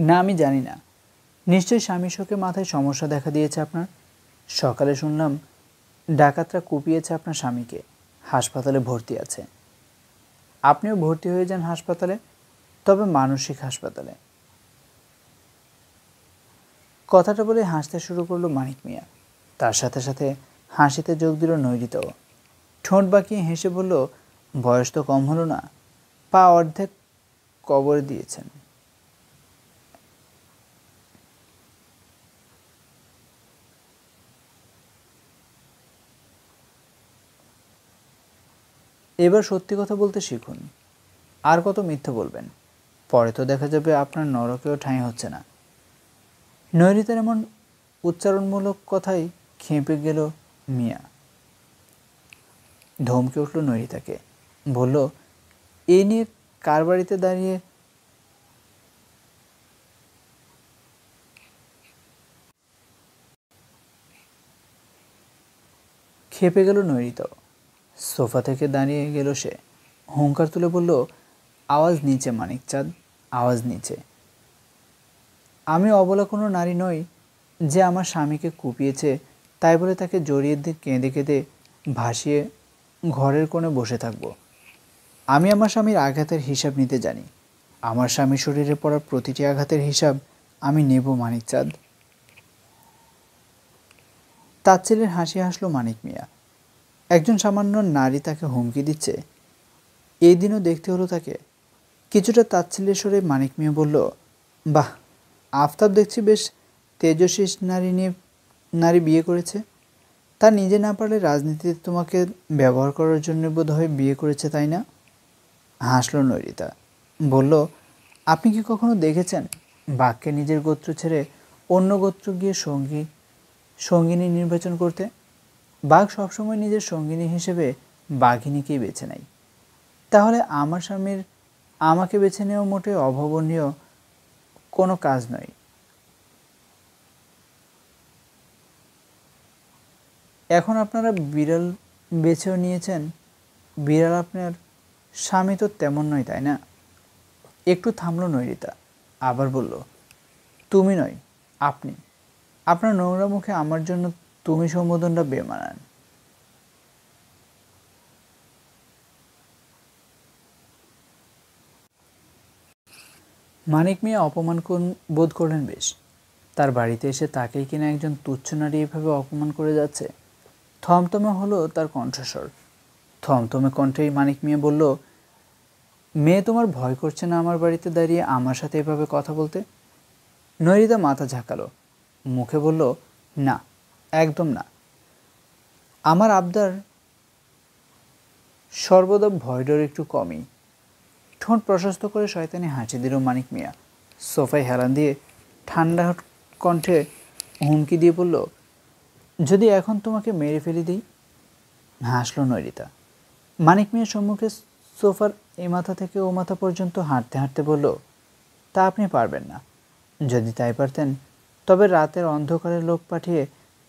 না আমি জানি না নিশ্চয়ই স্বামী শোকে মাথায় সমস্যা দেখা দিয়েছে আপনার সকালে শুনলাম ডাকাতরা কুপিয়েছে আপনার স্বামীকে হাসপাতালে ভর্তি আছে আপনিও ভর্তি হয়ে যান হাসপাতালে তবে মানসিক হাসপাতালে কথাটা বলে হাসতে শুরু করলো মানিক মিয়া তার সাথে সাথে হাসিতে যোগ দিল নৈরিতাও ঠোঁট বাঁকিয়ে হেসে বলল বয়স তো কম হলো না পা অর্ধেক কবর দিয়েছেন এবার সত্যি কথা বলতে শিখুন আর কত মিথ্যে বলবেন পরে তো দেখা যাবে আপনার নরকেও ঠাঁই হচ্ছে না নৈরিতার এমন উচ্চারণমূলক কথাই খেঁপে গেল মিয়া ধমকে উঠল নৈরিতাকে বলল এ নিয়ে কার বাড়িতে দাঁড়িয়ে খেপে গেল নৈরিতাও সোফা থেকে দাঁড়িয়ে গেল সে হুঙ্কার তুলে বলল আওয়াজ নিচে মানিক চাঁদ আওয়াজ নিচে আমি অবলা কোনো নারী নই যে আমার স্বামীকে কুপিয়েছে তাই বলে তাকে জড়িয়ে দিয়ে কেঁদে কেঁদে ভাসিয়ে ঘরের কোণে বসে থাকব আমি আমার স্বামীর আঘাতের হিসাব নিতে জানি আমার স্বামীর শরীরে পড়ার প্রতিটি আঘাতের হিসাব আমি নেব মানিক চাঁদ ছেলের হাসি হাসলো মানিক মিয়া একজন সামান্য নারী তাকে হুমকি দিচ্ছে এই দিনও দেখতে হলো তাকে কিছুটা তাচ্ছিল্যের সরে মানিক মিয়া বলল বাহ আফতাব দেখছি বেশ তেজস্বী নারী নিয়ে নারী বিয়ে করেছে তা নিজে না পারলে রাজনীতিতে তোমাকে ব্যবহার করার জন্য বোধ বিয়ে করেছে তাই না হাসল নৈরিতা বলল আপনি কি কখনো দেখেছেন বাক্যে নিজের গোত্র ছেড়ে অন্য গোত্র গিয়ে সঙ্গী সঙ্গিনী নির্বাচন করতে বাঘ সবসময় নিজের সঙ্গিনী হিসেবে বাঘিনীকেই বেছে নেয় তাহলে আমার স্বামীর আমাকে বেছে নেওয়া মোটে অভাবনীয় কোনো কাজ নয় এখন আপনারা বিড়াল বেছেও নিয়েছেন বিড়াল আপনার স্বামী তো তেমন নয় তাই না একটু থামলো নৈরিতা আবার বলল তুমি নয় আপনি আপনার নোংরা মুখে আমার জন্য তুমি সম্বোধনটা বেমানান মানিক মিয়া অপমান বোধ করলেন বেশ তার বাড়িতে এসে তাকেই কিনা একজন তুচ্ছ নারী এভাবে অপমান করে যাচ্ছে থমথমে হলো তার কণ্ঠস্বর থমথমে কণ্ঠেই মানিক মিয়া বলল মেয়ে তোমার ভয় করছে না আমার বাড়িতে দাঁড়িয়ে আমার সাথে এভাবে কথা বলতে নৈরিদা মাথা ঝাঁকালো মুখে বলল না একদম না আমার আবদার সর্বদা ভয়ডর একটু কমই ঠোঁট প্রশস্ত করে শয়তানি হাঁচি দিল মানিক মিয়া সোফায় হেলান দিয়ে ঠান্ডা কণ্ঠে হুমকি দিয়ে বলল যদি এখন তোমাকে মেরে ফেলে দিই হাসলো নৈরিতা মানিক মিয়ার সম্মুখে সোফার এ মাথা থেকে ও মাথা পর্যন্ত হাঁটতে হাঁটতে বলল তা আপনি পারবেন না যদি তাই পারতেন তবে রাতের অন্ধকারে লোক পাঠিয়ে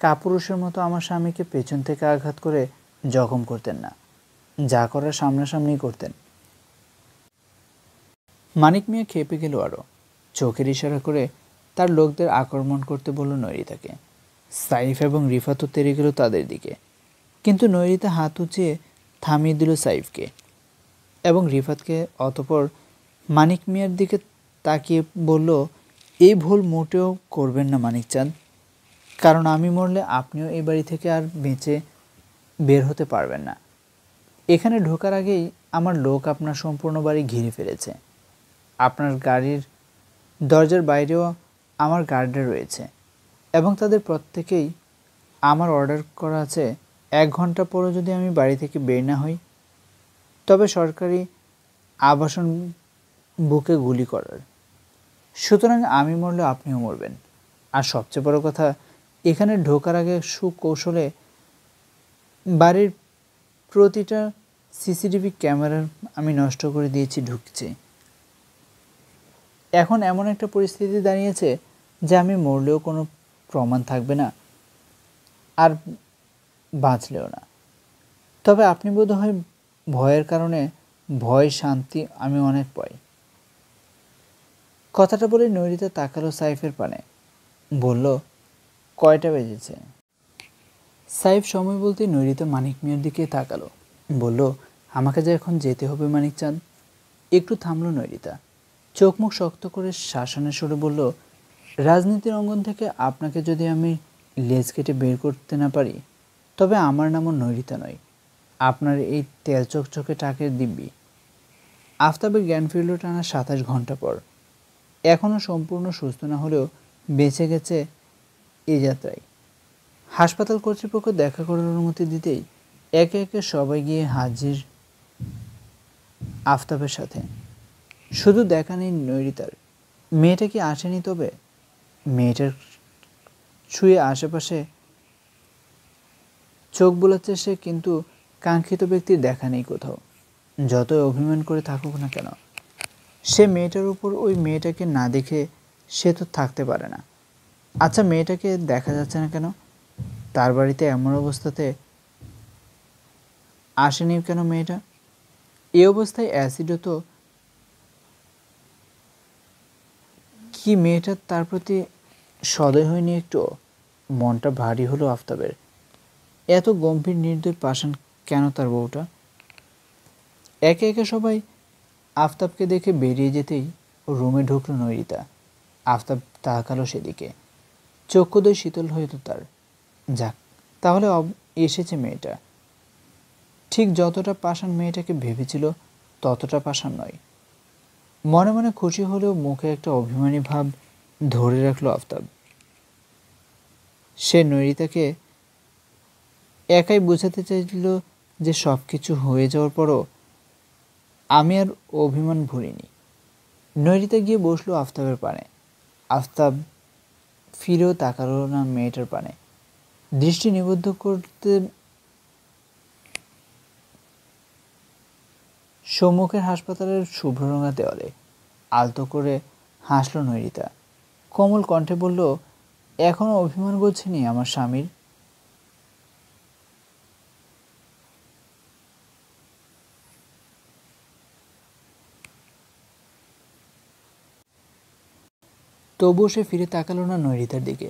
কাপুরুষের মতো আমার স্বামীকে পেছন থেকে আঘাত করে জখম করতেন না যা করার সামনাসামনি করতেন মানিক মিয়া খেপে গেল আরও চোখের ইশারা করে তার লোকদের আক্রমণ করতে বলল নৈরিতাকে সাইফ এবং রিফাতও তেরে গেল তাদের দিকে কিন্তু নৈরিতা হাত উঁচিয়ে থামিয়ে দিল সাইফকে এবং রিফাতকে অতপর মানিক মিয়ার দিকে তাকিয়ে বলল এই ভুল মোটেও করবেন না মানিক চাঁদ কারণ আমি মরলে আপনিও এই বাড়ি থেকে আর বেঁচে বের হতে পারবেন না এখানে ঢোকার আগেই আমার লোক আপনার সম্পূর্ণ বাড়ি ঘিরে ফেলেছে আপনার গাড়ির দরজার বাইরেও আমার গার্ডে রয়েছে এবং তাদের প্রত্যেকেই আমার অর্ডার করা আছে এক ঘন্টা পরে যদি আমি বাড়ি থেকে বের না হই তবে সরকারি আবাসন বুকে গুলি করার সুতরাং আমি মরলে আপনিও মরবেন আর সবচেয়ে বড় কথা এখানে ঢোকার আগে সুকৌশলে বাড়ির প্রতিটা সিসিটিভি ক্যামেরার আমি নষ্ট করে দিয়েছি ঢুকছে এখন এমন একটা পরিস্থিতি দাঁড়িয়েছে যে আমি মরলেও কোনো প্রমাণ থাকবে না আর বাঁচলেও না তবে আপনি বোধ হয় ভয়ের কারণে ভয় শান্তি আমি অনেক পাই কথাটা বলে নৈরিতা তাকালো সাইফের পানে বলল কয়টা বেজেছে সাইফ সময় বলতে নৈরিতা মানিক মিয়ার দিকে তাকালো বলল আমাকে যে এখন যেতে হবে মানিক চাঁদ একটু থামলো নৈরিতা চোখ মুখ শক্ত করে শাসনের সরে বলল রাজনীতির অঙ্গন থেকে আপনাকে যদি আমি লেজ কেটে বের করতে না পারি তবে আমার নামও নৈরিতা নয় আপনার এই তেল চকচকে টাকের দিব্যি আফতাবে জ্ঞান ফিরল টানা সাতাশ ঘন্টা পর এখনও সম্পূর্ণ সুস্থ না হলেও বেঁচে গেছে এই যাত্রায় হাসপাতাল কর্তৃপক্ষ দেখা করার অনুমতি দিতেই একে একে সবাই গিয়ে হাজির আফতাবের সাথে শুধু দেখা নেই নৈরিতার মেয়েটা কি আসেনি তবে মেয়েটার ছুঁয়ে আশেপাশে চোখ বোলাচ্ছে সে কিন্তু কাঙ্ক্ষিত ব্যক্তির দেখা নেই কোথাও যতই অভিমান করে থাকুক না কেন সে মেয়েটার উপর ওই মেয়েটাকে না দেখে সে তো থাকতে পারে না আচ্ছা মেয়েটাকে দেখা যাচ্ছে না কেন তার বাড়িতে এমন অবস্থাতে আসেনি কেন মেয়েটা এই অবস্থায় অ্যাসিডও তো কি মেয়েটার তার প্রতি সদয় হয়নি একটু মনটা ভারী হলো আফতাবের এত গম্ভীর নির্দয় পাশান কেন তার বউটা একে একে সবাই আফতাবকে দেখে বেরিয়ে যেতেই রুমে ঢুকলো নৈরিতা আফতাব তাকালো সেদিকে চক্ষুদয় শীতল হইত তার যাক তাহলে এসেছে মেয়েটা ঠিক যতটা পাষাণ মেয়েটাকে ভেবেছিল ততটা পাষাণ নয় মনে মনে খুশি হলেও মুখে একটা অভিমানী ভাব ধরে রাখল আফতাব সে নৈরিতাকে একাই বোঝাতে চাইছিল যে সব কিছু হয়ে যাওয়ার পরও আমি আর অভিমান ভুলিনি নৈরিতা গিয়ে বসলো আফতাবের পানে আফতাব ফিরেও তাকালো না মেয়েটার পানে দৃষ্টি নিবদ্ধ করতে সম্মুখের হাসপাতালের শুভ্ররঙা দেওয়ালে আলতো করে হাসলো নৈরিতা কোমল কণ্ঠে বলল এখনও অভিমান করছেনি আমার স্বামীর তবুও সে ফিরে তাকালো না নৈরিতার দিকে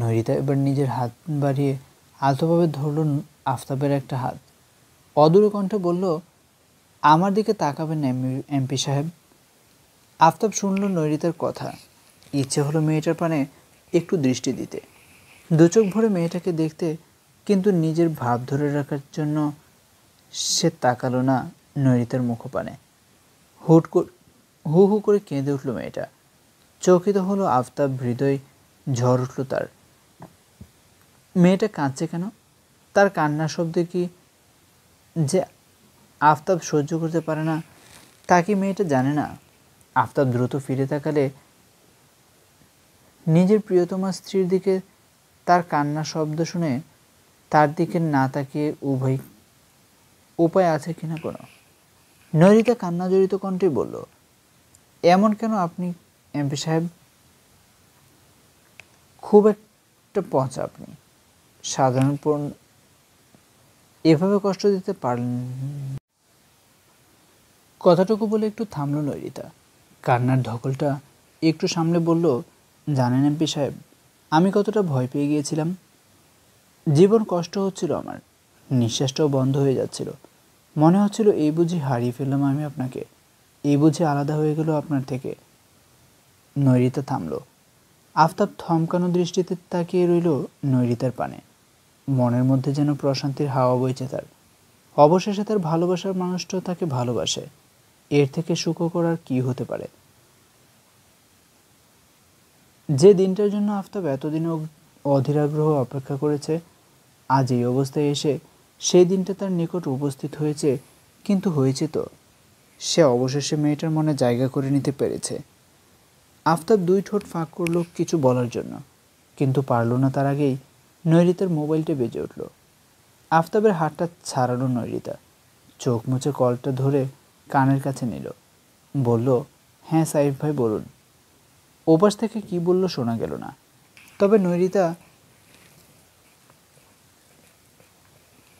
নৈরিতা এবার নিজের হাত বাড়িয়ে আলতোভাবে ধরল আফতাবের একটা হাত অদূরে কণ্ঠে বলল আমার দিকে তাকাবেন এমপি সাহেব আফতাব শুনল নৈরিতার কথা ইচ্ছে হলো মেয়েটার পানে একটু দৃষ্টি দিতে দুচোখ ভরে মেয়েটাকে দেখতে কিন্তু নিজের ভাব ধরে রাখার জন্য সে তাকালো না নৈরিতার মুখপানে হুট হু হু করে কেঁদে উঠল মেয়েটা চকিত হলো আফতাব হৃদয় ঝড় উঠল তার মেয়েটা কাঁদছে কেন তার কান্নার শব্দে কি যে আফতাব সহ্য করতে পারে না তা কি মেয়েটা জানে না আফতাব দ্রুত ফিরে তাকালে নিজের প্রিয়তমা স্ত্রীর দিকে তার কান্না শব্দ শুনে তার দিকে না তাকিয়ে উভয় উপায় আছে কিনা কোনো নৈরিতা কান্না জড়িত কণ্ঠে বলল এমন কেন আপনি এমপি সাহেব খুব একটা পচা আপনি সাধারণ পূর্ণ এভাবে কষ্ট দিতে পারলেন কথাটুকু বলে একটু থামল নৈরিতা কান্নার ঢকলটা একটু সামলে বলল জানেন এমপি সাহেব আমি কতটা ভয় পেয়ে গিয়েছিলাম জীবন কষ্ট হচ্ছিল আমার নিঃশ্বাসটাও বন্ধ হয়ে যাচ্ছিল মনে হচ্ছিল এই বুঝি হারিয়ে ফেললাম আমি আপনাকে এই বুঝি আলাদা হয়ে গেল আপনার থেকে নৈরিতা থামল আফতাব থমকানো দৃষ্টিতে তাকিয়ে রইল নৈরিতার পানে মনের মধ্যে যেন প্রশান্তির হাওয়া বইছে তার অবশেষে তার ভালোবাসার মানুষটাও তাকে ভালোবাসে এর থেকে সুখ করার কি হতে পারে যে দিনটার জন্য আফতাব এতদিন অধীর আগ্রহ অপেক্ষা করেছে আজ এই অবস্থায় এসে সেই দিনটা তার নিকট উপস্থিত হয়েছে কিন্তু হয়েছে তো সে অবশেষে মেয়েটার মনে জায়গা করে নিতে পেরেছে আফতাব দুই ঠোঁট ফাঁক করলো কিছু বলার জন্য কিন্তু পারল না তার আগেই নৈরিতার মোবাইলটা বেজে উঠল আফতাবের হাতটা ছাড়ালো নৈরিতা চোখ মুছে কলটা ধরে কানের কাছে নিল বলল হ্যাঁ সাইফ ভাই বলুন ওপাশ থেকে কি বলল শোনা গেল না তবে নৈরিতা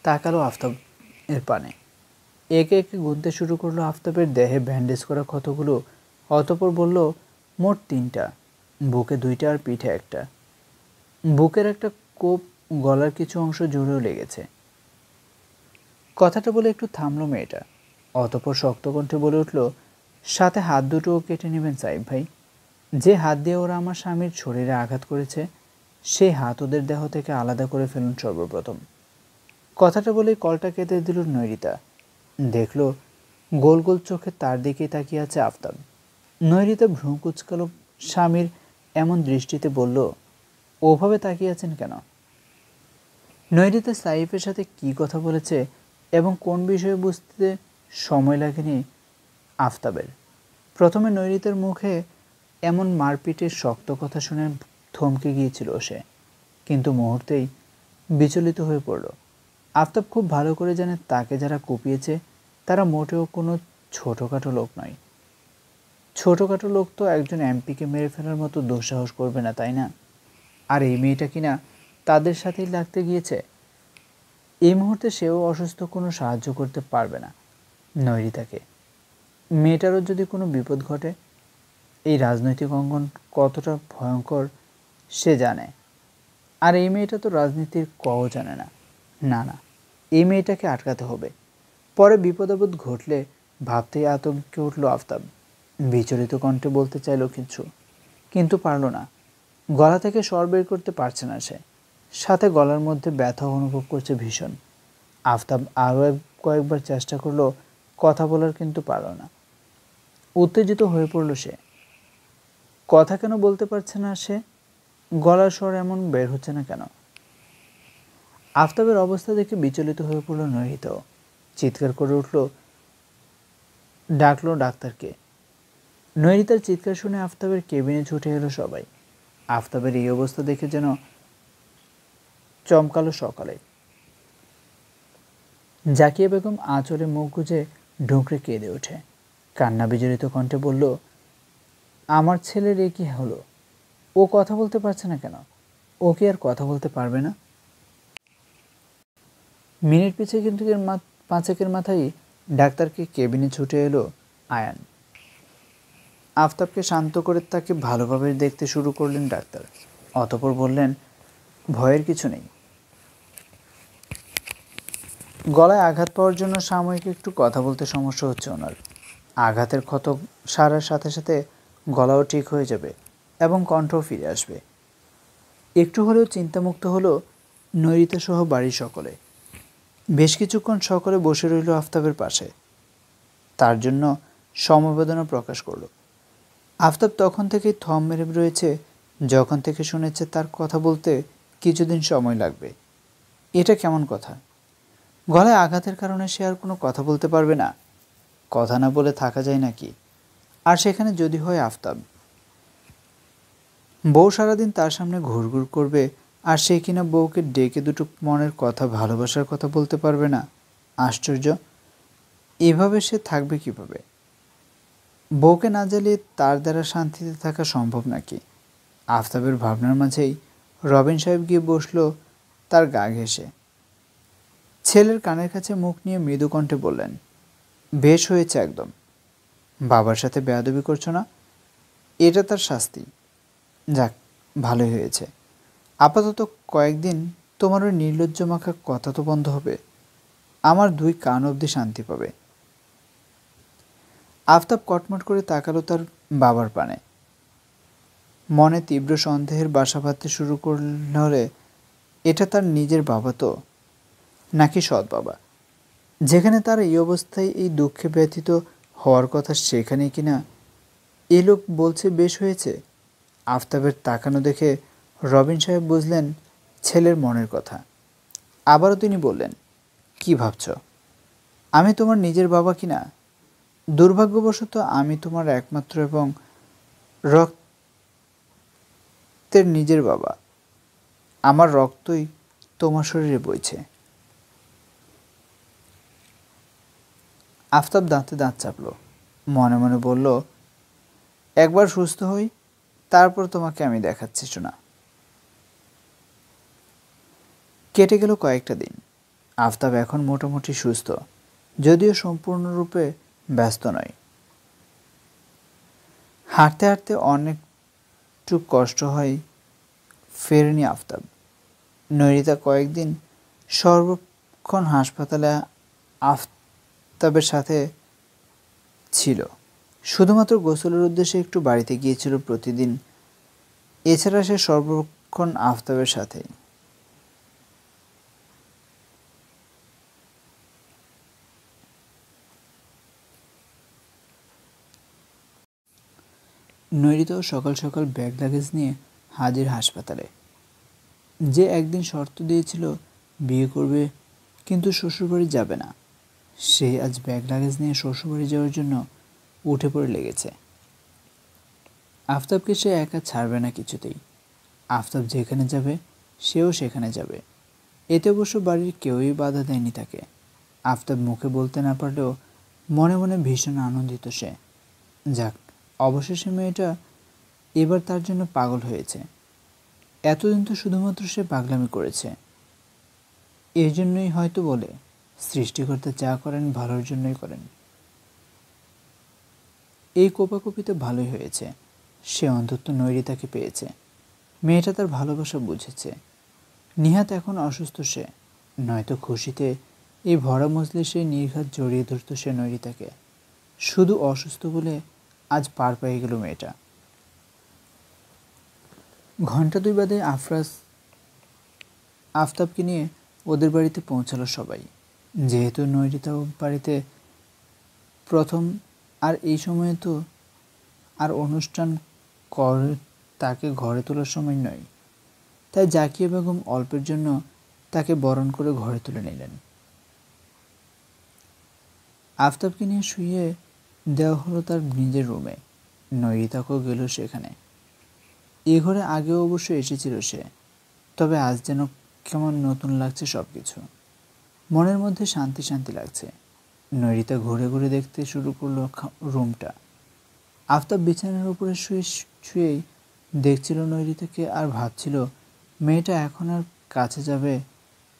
তাকালো আফতাব এর পানে একে একে গুনতে শুরু করলো আফতাবের দেহে ব্যান্ডেজ করা ক্ষতগুলো অতপর বলল মোট তিনটা বুকে দুইটা আর পিঠে একটা বুকের একটা কোপ গলার কিছু অংশ জুড়েও লেগেছে কথাটা বলে একটু থামলো মেয়েটা অতপর শক্ত কণ্ঠে বলে উঠল সাথে হাত দুটোও কেটে নেবেন সাহেব ভাই যে হাত দিয়ে ওরা আমার স্বামীর শরীরে আঘাত করেছে সেই হাত ওদের দেহ থেকে আলাদা করে ফেলুন সর্বপ্রথম কথাটা বলে কলটা কেটে দিল নৈরিতা দেখল গোল গোল চোখে তার দিকেই তাকিয়ে আছে আফতাব নৈরিতা ভ্রুকুচকাল স্বামীর এমন দৃষ্টিতে বলল ওভাবে তাকিয়ে আছেন কেন নৈরিতা সাইফের সাথে কি কথা বলেছে এবং কোন বিষয়ে বুঝতে সময় লাগেনি আফতাবের প্রথমে নৈরিতার মুখে এমন মারপিটের শক্ত কথা শুনে থমকে গিয়েছিল সে কিন্তু মুহূর্তেই বিচলিত হয়ে পড়ল আফতাব খুব ভালো করে জানে তাকে যারা কুপিয়েছে তারা মোটেও কোনো ছোটোখাটো লোক নয় ছোটোখাটো লোক তো একজন এমপিকে মেরে ফেলার মতো দুঃসাহস করবে না তাই না আর এই মেয়েটা কিনা তাদের সাথেই লাগতে গিয়েছে এই মুহূর্তে সেও অসুস্থ কোনো সাহায্য করতে পারবে না নৈরিতাকে মেয়েটারও যদি কোনো বিপদ ঘটে এই রাজনৈতিক অঙ্গন কতটা ভয়ঙ্কর সে জানে আর এই মেয়েটা তো রাজনীতির কও জানে না না না এই মেয়েটাকে আটকাতে হবে পরে বিপদাবোধ ঘটলে ভাবতেই আতঙ্কে উঠল আফতাব বিচলিত কণ্ঠে বলতে চাইল কিছু কিন্তু পারল না গলা থেকে স্বর বের করতে পারছে না সে সাথে গলার মধ্যে ব্যথা অনুভব করছে ভীষণ আফতাব আরও কয়েকবার চেষ্টা করলো কথা বলার কিন্তু পারল না উত্তেজিত হয়ে পড়ল সে কথা কেন বলতে পারছে না সে গলার স্বর এমন বের হচ্ছে না কেন আফতাবের অবস্থা দেখে বিচলিত হয়ে পড়ল নহিত চিৎকার করে উঠল ডাকলো ডাক্তারকে নৈরিতার চিৎকার শুনে আফতাবের কেবিনে ছুটে এলো সবাই আফতাবের এই অবস্থা দেখে যেন চমকালো সকালে জাকিয়া বেগম আঁচলে মুখ গুঁজে ঢুঁকড়ে কেঁদে ওঠে কান্না বিজড়িত কণ্ঠে বলল আমার ছেলের এ কি হলো ও কথা বলতে পারছে না কেন ও কি আর কথা বলতে পারবে না মিনিট পিছিয়ে কিন্তু পাঁচেকের মাথায় ডাক্তারকে কেবিনে ছুটে এলো আয়ান আফতাবকে শান্ত করে তাকে ভালোভাবে দেখতে শুরু করলেন ডাক্তার অতপর বললেন ভয়ের কিছু নেই গলায় আঘাত পাওয়ার জন্য সাময়িক একটু কথা বলতে সমস্যা হচ্ছে ওনার আঘাতের ক্ষত সারার সাথে সাথে গলাও ঠিক হয়ে যাবে এবং কণ্ঠও ফিরে আসবে একটু হলেও চিন্তামুক্ত হলো সহ বাড়ির সকলে বেশ কিছুক্ষণ সকলে বসে রইল আফতাবের পাশে তার জন্য সমবেদনা প্রকাশ করলো আফতাব তখন থেকেই থম মেরে রয়েছে যখন থেকে শুনেছে তার কথা বলতে কিছুদিন সময় লাগবে এটা কেমন কথা গলায় আঘাতের কারণে সে আর কোনো কথা বলতে পারবে না কথা না বলে থাকা যায় নাকি আর সেখানে যদি হয় আফতাব বউ সারাদিন তার সামনে ঘুরঘুর করবে আর সে কিনা বউকে ডেকে দুটো মনের কথা ভালোবাসার কথা বলতে পারবে না আশ্চর্য এভাবে সে থাকবে কিভাবে বউকে না জ্বালিয়ে তার দ্বারা শান্তিতে থাকা সম্ভব নাকি আফতাবের ভাবনার মাঝেই রবিন সাহেব গিয়ে বসল তার গা ঘেসে ছেলের কানের কাছে মুখ নিয়ে মৃদু কণ্ঠে বললেন বেশ হয়েছে একদম বাবার সাথে বেয়াদবি করছো না এটা তার শাস্তি যাক ভালোই হয়েছে আপাতত কয়েকদিন তোমার ওই নির্লজ্জ মাখা কথা তো বন্ধ হবে আমার দুই কান অবধি শান্তি পাবে আফতাব কটমট করে তাকালো তার বাবার পানে মনে তীব্র সন্দেহের বাসা বাঁধতে শুরু করলে এটা তার নিজের বাবা তো নাকি সৎ বাবা যেখানে তার এই অবস্থায় এই দুঃখে ব্যথিত হওয়ার কথা সেখানে কিনা এ লোক বলছে বেশ হয়েছে আফতাবের তাকানো দেখে রবিন সাহেব বুঝলেন ছেলের মনের কথা আবারও তিনি বললেন কি ভাবছ আমি তোমার নিজের বাবা কিনা দুর্ভাগ্যবশত আমি তোমার একমাত্র এবং রক্তের নিজের বাবা আমার রক্তই তোমার শরীরে বইছে আফতাব দাঁতে দাঁত চাপল মনে মনে বলল একবার সুস্থ হই তারপর তোমাকে আমি দেখাচ্ছি শোনা কেটে গেল কয়েকটা দিন আফতাব এখন মোটামুটি সুস্থ যদিও সম্পূর্ণরূপে ব্যস্ত নয় হাঁটতে হাঁটতে অনেকটু কষ্ট হয় ফেরেনি আফতাব নৈরিতা কয়েকদিন সর্বক্ষণ হাসপাতালে আফতাবের সাথে ছিল শুধুমাত্র গোসলের উদ্দেশ্যে একটু বাড়িতে গিয়েছিল প্রতিদিন এছাড়া সে সর্বক্ষণ আফতাবের সাথেই নৈরিত সকাল সকাল ব্যাগ লাগেজ নিয়ে হাজির হাসপাতালে যে একদিন শর্ত দিয়েছিল বিয়ে করবে কিন্তু শ্বশুরবাড়ি যাবে না সে আজ ব্যাগ লাগেজ নিয়ে শ্বশুরবাড়ি যাওয়ার জন্য উঠে পড়ে লেগেছে আফতাবকে সে একা ছাড়বে না কিছুতেই আফতাব যেখানে যাবে সেও সেখানে যাবে এতে অবশ্য বাড়ির কেউই বাধা দেয়নি তাকে আফতাব মুখে বলতে না পারলেও মনে মনে ভীষণ আনন্দিত সে যাক অবশেষে মেয়েটা এবার তার জন্য পাগল হয়েছে এতদিন তো শুধুমাত্র সে পাগলামি করেছে এর জন্যই হয়তো বলে সৃষ্টিকর্তা যা করেন ভালোর জন্যই করেন এই তো ভালোই হয়েছে সে অন্তত নৈরিতাকে পেয়েছে মেয়েটা তার ভালোবাসা বুঝেছে নিহাত এখন অসুস্থ সে নয়তো খুশিতে এই ভরা মজলে সে নির্ঘাত জড়িয়ে ধরত সে নৈরিতাকে শুধু অসুস্থ বলে আজ পার পেয়ে গেল মেয়েটা ঘন্টা দুই বাদে আফরাজ আফতাবকে নিয়ে ওদের বাড়িতে পৌঁছালো সবাই যেহেতু নৈরিতা বাড়িতে প্রথম আর এই সময়ে তো আর অনুষ্ঠান কর তাকে ঘরে তোলার সময় নয় তাই জাকিয়া বেগম অল্পের জন্য তাকে বরণ করে ঘরে তুলে নিলেন আফতাবকে নিয়ে শুয়ে দেওয়া হলো তার নিজের রুমে নয়িতাকেও গেল সেখানে এ ঘরে আগেও অবশ্য এসেছিল সে তবে আজ যেন কেমন নতুন লাগছে সব কিছু মনের মধ্যে শান্তি শান্তি লাগছে নৈরিতা ঘুরে ঘুরে দেখতে শুরু করলো রুমটা আফতাব বিছানার উপরে শুয়ে শুয়েই দেখছিল নৈরিতাকে আর ভাবছিল মেয়েটা এখন আর কাছে যাবে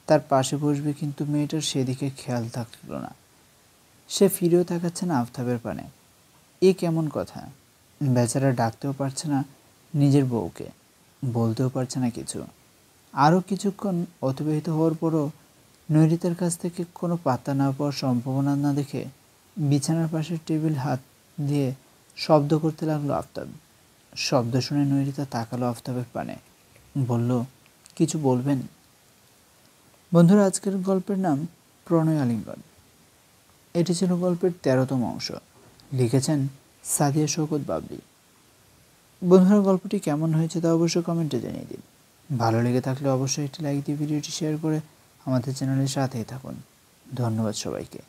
তার পাশে বসবে কিন্তু মেয়েটার সেদিকে খেয়াল থাকলো না সে ফিরেও তাকাচ্ছে না আফতাবের পানে এ কেমন কথা বেচারা ডাকতেও পারছে না নিজের বউকে বলতেও পারছে না কিছু আরও কিছুক্ষণ অতিবাহিত হওয়ার পরও নৈরিতার কাছ থেকে কোনো পাত্তা না পাওয়ার সম্ভাবনা না দেখে বিছানার পাশের টেবিল হাত দিয়ে শব্দ করতে লাগলো আফতাব শব্দ শুনে নৈরিতা তাকালো আফতাবের পানে বলল কিছু বলবেন বন্ধুরা আজকের গল্পের নাম প্রণয় আলিঙ্গন এটি ছিল গল্পের তেরোতম অংশ লিখেছেন সাদিয়া শৌকত বাবলি বন্ধুরা গল্পটি কেমন হয়েছে তা অবশ্যই কমেন্টে জানিয়ে দিন ভালো লেগে থাকলে অবশ্যই একটি লাইক দিয়ে ভিডিওটি শেয়ার করে আমাদের চ্যানেলের সাথেই থাকুন ধন্যবাদ সবাইকে